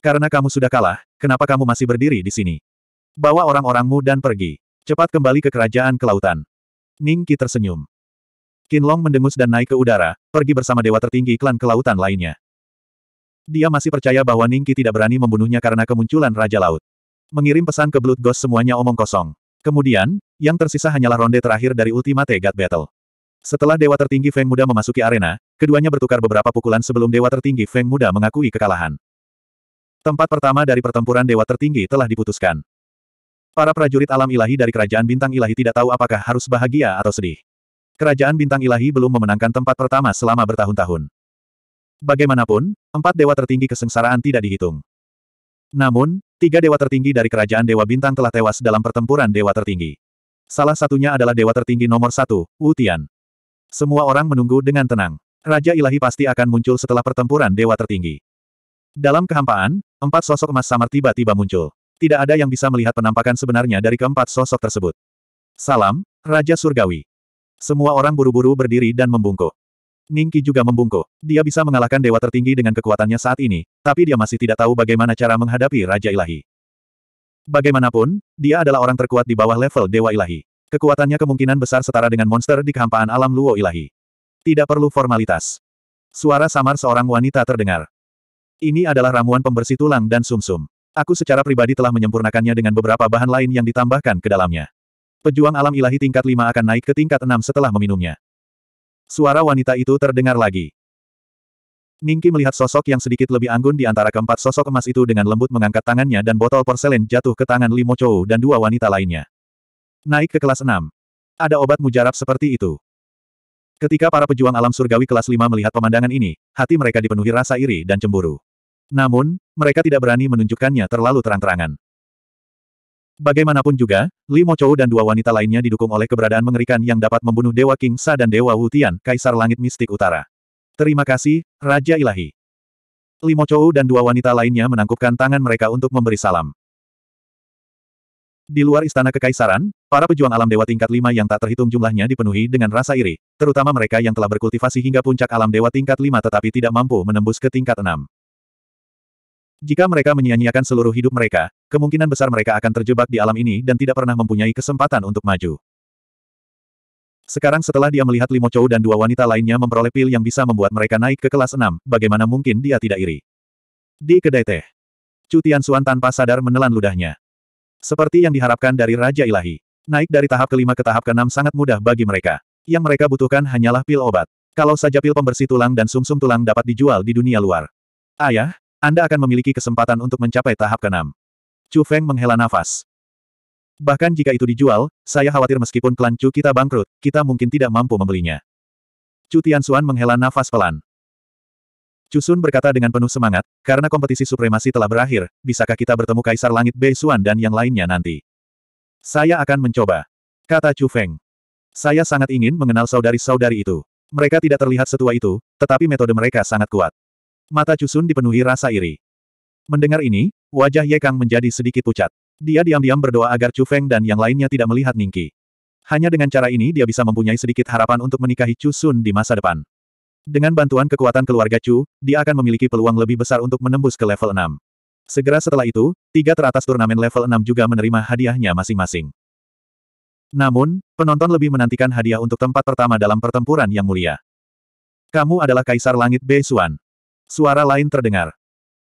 Karena kamu sudah kalah, kenapa kamu masih berdiri di sini? Bawa orang-orangmu dan pergi. Cepat kembali ke kerajaan kelautan. Ning Qi tersenyum. Qin Long mendengus dan naik ke udara, pergi bersama dewa tertinggi klan kelautan lainnya. Dia masih percaya bahwa Ning Qi tidak berani membunuhnya karena kemunculan Raja Laut. Mengirim pesan ke Blood Ghost semuanya omong kosong. Kemudian, yang tersisa hanyalah ronde terakhir dari Ultimate God Battle. Setelah dewa tertinggi Feng Muda memasuki arena, keduanya bertukar beberapa pukulan sebelum dewa tertinggi Feng Muda mengakui kekalahan. Tempat pertama dari pertempuran dewa tertinggi telah diputuskan. Para prajurit alam ilahi dari kerajaan bintang ilahi tidak tahu apakah harus bahagia atau sedih. Kerajaan bintang ilahi belum memenangkan tempat pertama selama bertahun-tahun. Bagaimanapun, empat dewa tertinggi kesengsaraan tidak dihitung. Namun, tiga dewa tertinggi dari kerajaan dewa bintang telah tewas dalam pertempuran dewa tertinggi. Salah satunya adalah dewa tertinggi nomor satu, Wu Tian. Semua orang menunggu dengan tenang. Raja ilahi pasti akan muncul setelah pertempuran dewa tertinggi. Dalam kehampaan, empat sosok emas samar tiba-tiba muncul. Tidak ada yang bisa melihat penampakan sebenarnya dari keempat sosok tersebut. Salam, Raja Surgawi. Semua orang buru-buru berdiri dan membungkuk. Ningki juga membungkuk. Dia bisa mengalahkan dewa tertinggi dengan kekuatannya saat ini, tapi dia masih tidak tahu bagaimana cara menghadapi Raja Ilahi. Bagaimanapun, dia adalah orang terkuat di bawah level Dewa Ilahi. Kekuatannya kemungkinan besar setara dengan monster di kehampaan alam Luo Ilahi. Tidak perlu formalitas. Suara samar seorang wanita terdengar. Ini adalah ramuan pembersih tulang dan sumsum. -sum. Aku secara pribadi telah menyempurnakannya dengan beberapa bahan lain yang ditambahkan ke dalamnya. Pejuang alam ilahi tingkat 5 akan naik ke tingkat 6 setelah meminumnya. Suara wanita itu terdengar lagi. Ningki melihat sosok yang sedikit lebih anggun di antara keempat sosok emas itu dengan lembut mengangkat tangannya dan botol porselen jatuh ke tangan Limo Chou dan dua wanita lainnya. Naik ke kelas 6. Ada obat mujarab seperti itu. Ketika para pejuang alam surgawi kelas 5 melihat pemandangan ini, hati mereka dipenuhi rasa iri dan cemburu. Namun, mereka tidak berani menunjukkannya terlalu terang-terangan. Bagaimanapun juga, Li Mochou dan dua wanita lainnya didukung oleh keberadaan mengerikan yang dapat membunuh Dewa King Sa dan Dewa Wutian, Kaisar Langit Mistik Utara. Terima kasih, Raja Ilahi. Li Mochou dan dua wanita lainnya menangkupkan tangan mereka untuk memberi salam. Di luar istana kekaisaran, para pejuang alam dewa tingkat lima yang tak terhitung jumlahnya dipenuhi dengan rasa iri, terutama mereka yang telah berkultivasi hingga puncak alam dewa tingkat lima tetapi tidak mampu menembus ke tingkat enam. Jika mereka menyia-nyiakan seluruh hidup mereka, kemungkinan besar mereka akan terjebak di alam ini dan tidak pernah mempunyai kesempatan untuk maju. Sekarang setelah dia melihat Limo Chou dan dua wanita lainnya memperoleh pil yang bisa membuat mereka naik ke kelas 6, bagaimana mungkin dia tidak iri? Di kedai teh. Chu Suan tanpa sadar menelan ludahnya. Seperti yang diharapkan dari Raja Ilahi. Naik dari tahap kelima ke tahap keenam sangat mudah bagi mereka. Yang mereka butuhkan hanyalah pil obat. Kalau saja pil pembersih tulang dan sumsum -sum tulang dapat dijual di dunia luar. Ayah, anda akan memiliki kesempatan untuk mencapai tahap keenam. Chu Feng menghela nafas. Bahkan jika itu dijual, saya khawatir meskipun klan Chu kita bangkrut, kita mungkin tidak mampu membelinya. Chu Tianxuan menghela nafas pelan. Chu Sun berkata dengan penuh semangat, karena kompetisi supremasi telah berakhir, bisakah kita bertemu Kaisar Langit Bei Xuan dan yang lainnya nanti? Saya akan mencoba. Kata Chu Feng. Saya sangat ingin mengenal saudari-saudari itu. Mereka tidak terlihat setua itu, tetapi metode mereka sangat kuat. Mata Cusun dipenuhi rasa iri. Mendengar ini, wajah Ye Kang menjadi sedikit pucat. Dia diam-diam berdoa agar Chu Feng dan yang lainnya tidak melihat Ningki. Hanya dengan cara ini dia bisa mempunyai sedikit harapan untuk menikahi Chu Sun di masa depan. Dengan bantuan kekuatan keluarga Chu, dia akan memiliki peluang lebih besar untuk menembus ke level 6. Segera setelah itu, tiga teratas turnamen level 6 juga menerima hadiahnya masing-masing. Namun, penonton lebih menantikan hadiah untuk tempat pertama dalam pertempuran yang mulia. Kamu adalah Kaisar Langit Bei Xuan. Suara lain terdengar.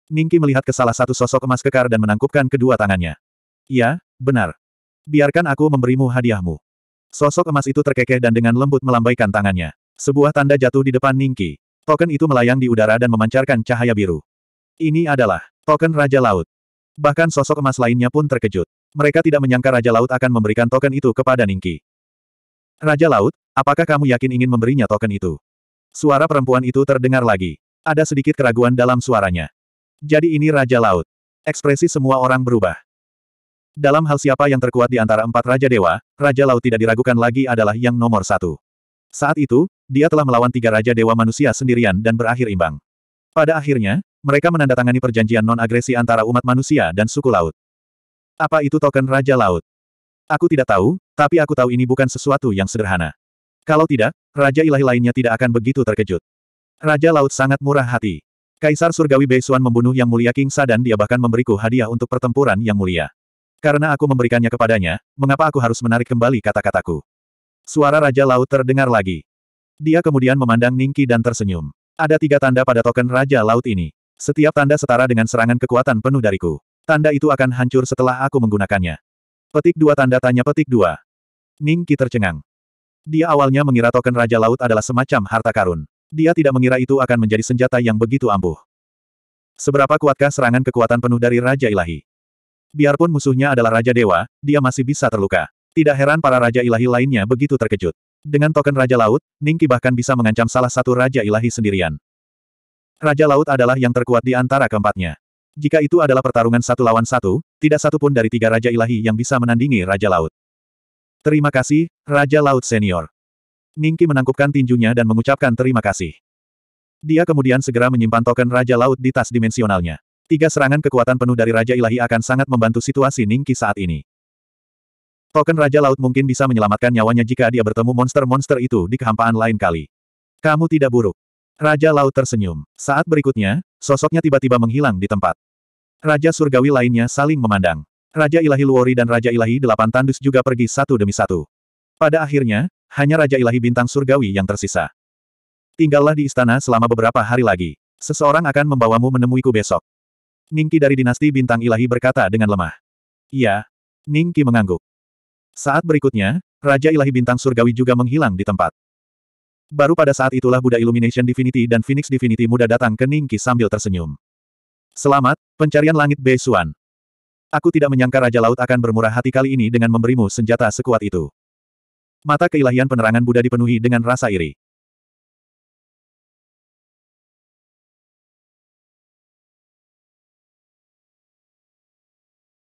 Ningki melihat ke salah satu sosok emas kekar dan menangkupkan kedua tangannya. Ya, benar. Biarkan aku memberimu hadiahmu. Sosok emas itu terkekeh dan dengan lembut melambaikan tangannya. Sebuah tanda jatuh di depan Ningki. Token itu melayang di udara dan memancarkan cahaya biru. Ini adalah token Raja Laut. Bahkan sosok emas lainnya pun terkejut. Mereka tidak menyangka Raja Laut akan memberikan token itu kepada Ningki. Raja Laut, apakah kamu yakin ingin memberinya token itu? Suara perempuan itu terdengar lagi. Ada sedikit keraguan dalam suaranya. Jadi ini Raja Laut. Ekspresi semua orang berubah. Dalam hal siapa yang terkuat di antara empat Raja Dewa, Raja Laut tidak diragukan lagi adalah yang nomor satu. Saat itu, dia telah melawan tiga Raja Dewa manusia sendirian dan berakhir imbang. Pada akhirnya, mereka menandatangani perjanjian non-agresi antara umat manusia dan suku laut. Apa itu token Raja Laut? Aku tidak tahu, tapi aku tahu ini bukan sesuatu yang sederhana. Kalau tidak, Raja Ilahi lainnya tidak akan begitu terkejut. Raja Laut sangat murah hati. Kaisar Surgawi Beisuan membunuh Yang Mulia Sa dan dia bahkan memberiku hadiah untuk pertempuran Yang Mulia. Karena aku memberikannya kepadanya, mengapa aku harus menarik kembali kata-kataku? Suara Raja Laut terdengar lagi. Dia kemudian memandang Ningki dan tersenyum. Ada tiga tanda pada token Raja Laut ini. Setiap tanda setara dengan serangan kekuatan penuh dariku. Tanda itu akan hancur setelah aku menggunakannya. Petik dua tanda tanya petik dua. Ningki tercengang. Dia awalnya mengira token Raja Laut adalah semacam harta karun. Dia tidak mengira itu akan menjadi senjata yang begitu ampuh. Seberapa kuatkah serangan kekuatan penuh dari Raja Ilahi? Biarpun musuhnya adalah Raja Dewa, dia masih bisa terluka. Tidak heran para Raja Ilahi lainnya begitu terkejut. Dengan token Raja Laut, Ningki bahkan bisa mengancam salah satu Raja Ilahi sendirian. Raja Laut adalah yang terkuat di antara keempatnya. Jika itu adalah pertarungan satu lawan satu, tidak satu pun dari tiga Raja Ilahi yang bisa menandingi Raja Laut. Terima kasih, Raja Laut Senior. Ningki menangkupkan tinjunya dan mengucapkan terima kasih. Dia kemudian segera menyimpan token Raja Laut di tas dimensionalnya. Tiga serangan kekuatan penuh dari Raja Ilahi akan sangat membantu situasi Ningki saat ini. Token Raja Laut mungkin bisa menyelamatkan nyawanya jika dia bertemu monster-monster itu di kehampaan lain kali. Kamu tidak buruk. Raja Laut tersenyum. Saat berikutnya, sosoknya tiba-tiba menghilang di tempat. Raja Surgawi lainnya saling memandang. Raja Ilahi Luori dan Raja Ilahi Delapan Tandus juga pergi satu demi satu. Pada akhirnya, hanya Raja Ilahi Bintang Surgawi yang tersisa. Tinggallah di istana selama beberapa hari lagi. Seseorang akan membawamu menemuiku besok. Ningki dari dinasti Bintang Ilahi berkata dengan lemah. Iya. Ningki mengangguk. Saat berikutnya, Raja Ilahi Bintang Surgawi juga menghilang di tempat. Baru pada saat itulah Buddha Illumination Divinity dan Phoenix Divinity muda datang ke Ningki sambil tersenyum. Selamat, pencarian langit Bei Suan. Aku tidak menyangka Raja Laut akan bermurah hati kali ini dengan memberimu senjata sekuat itu. Mata keilahian penerangan Buddha dipenuhi dengan rasa iri.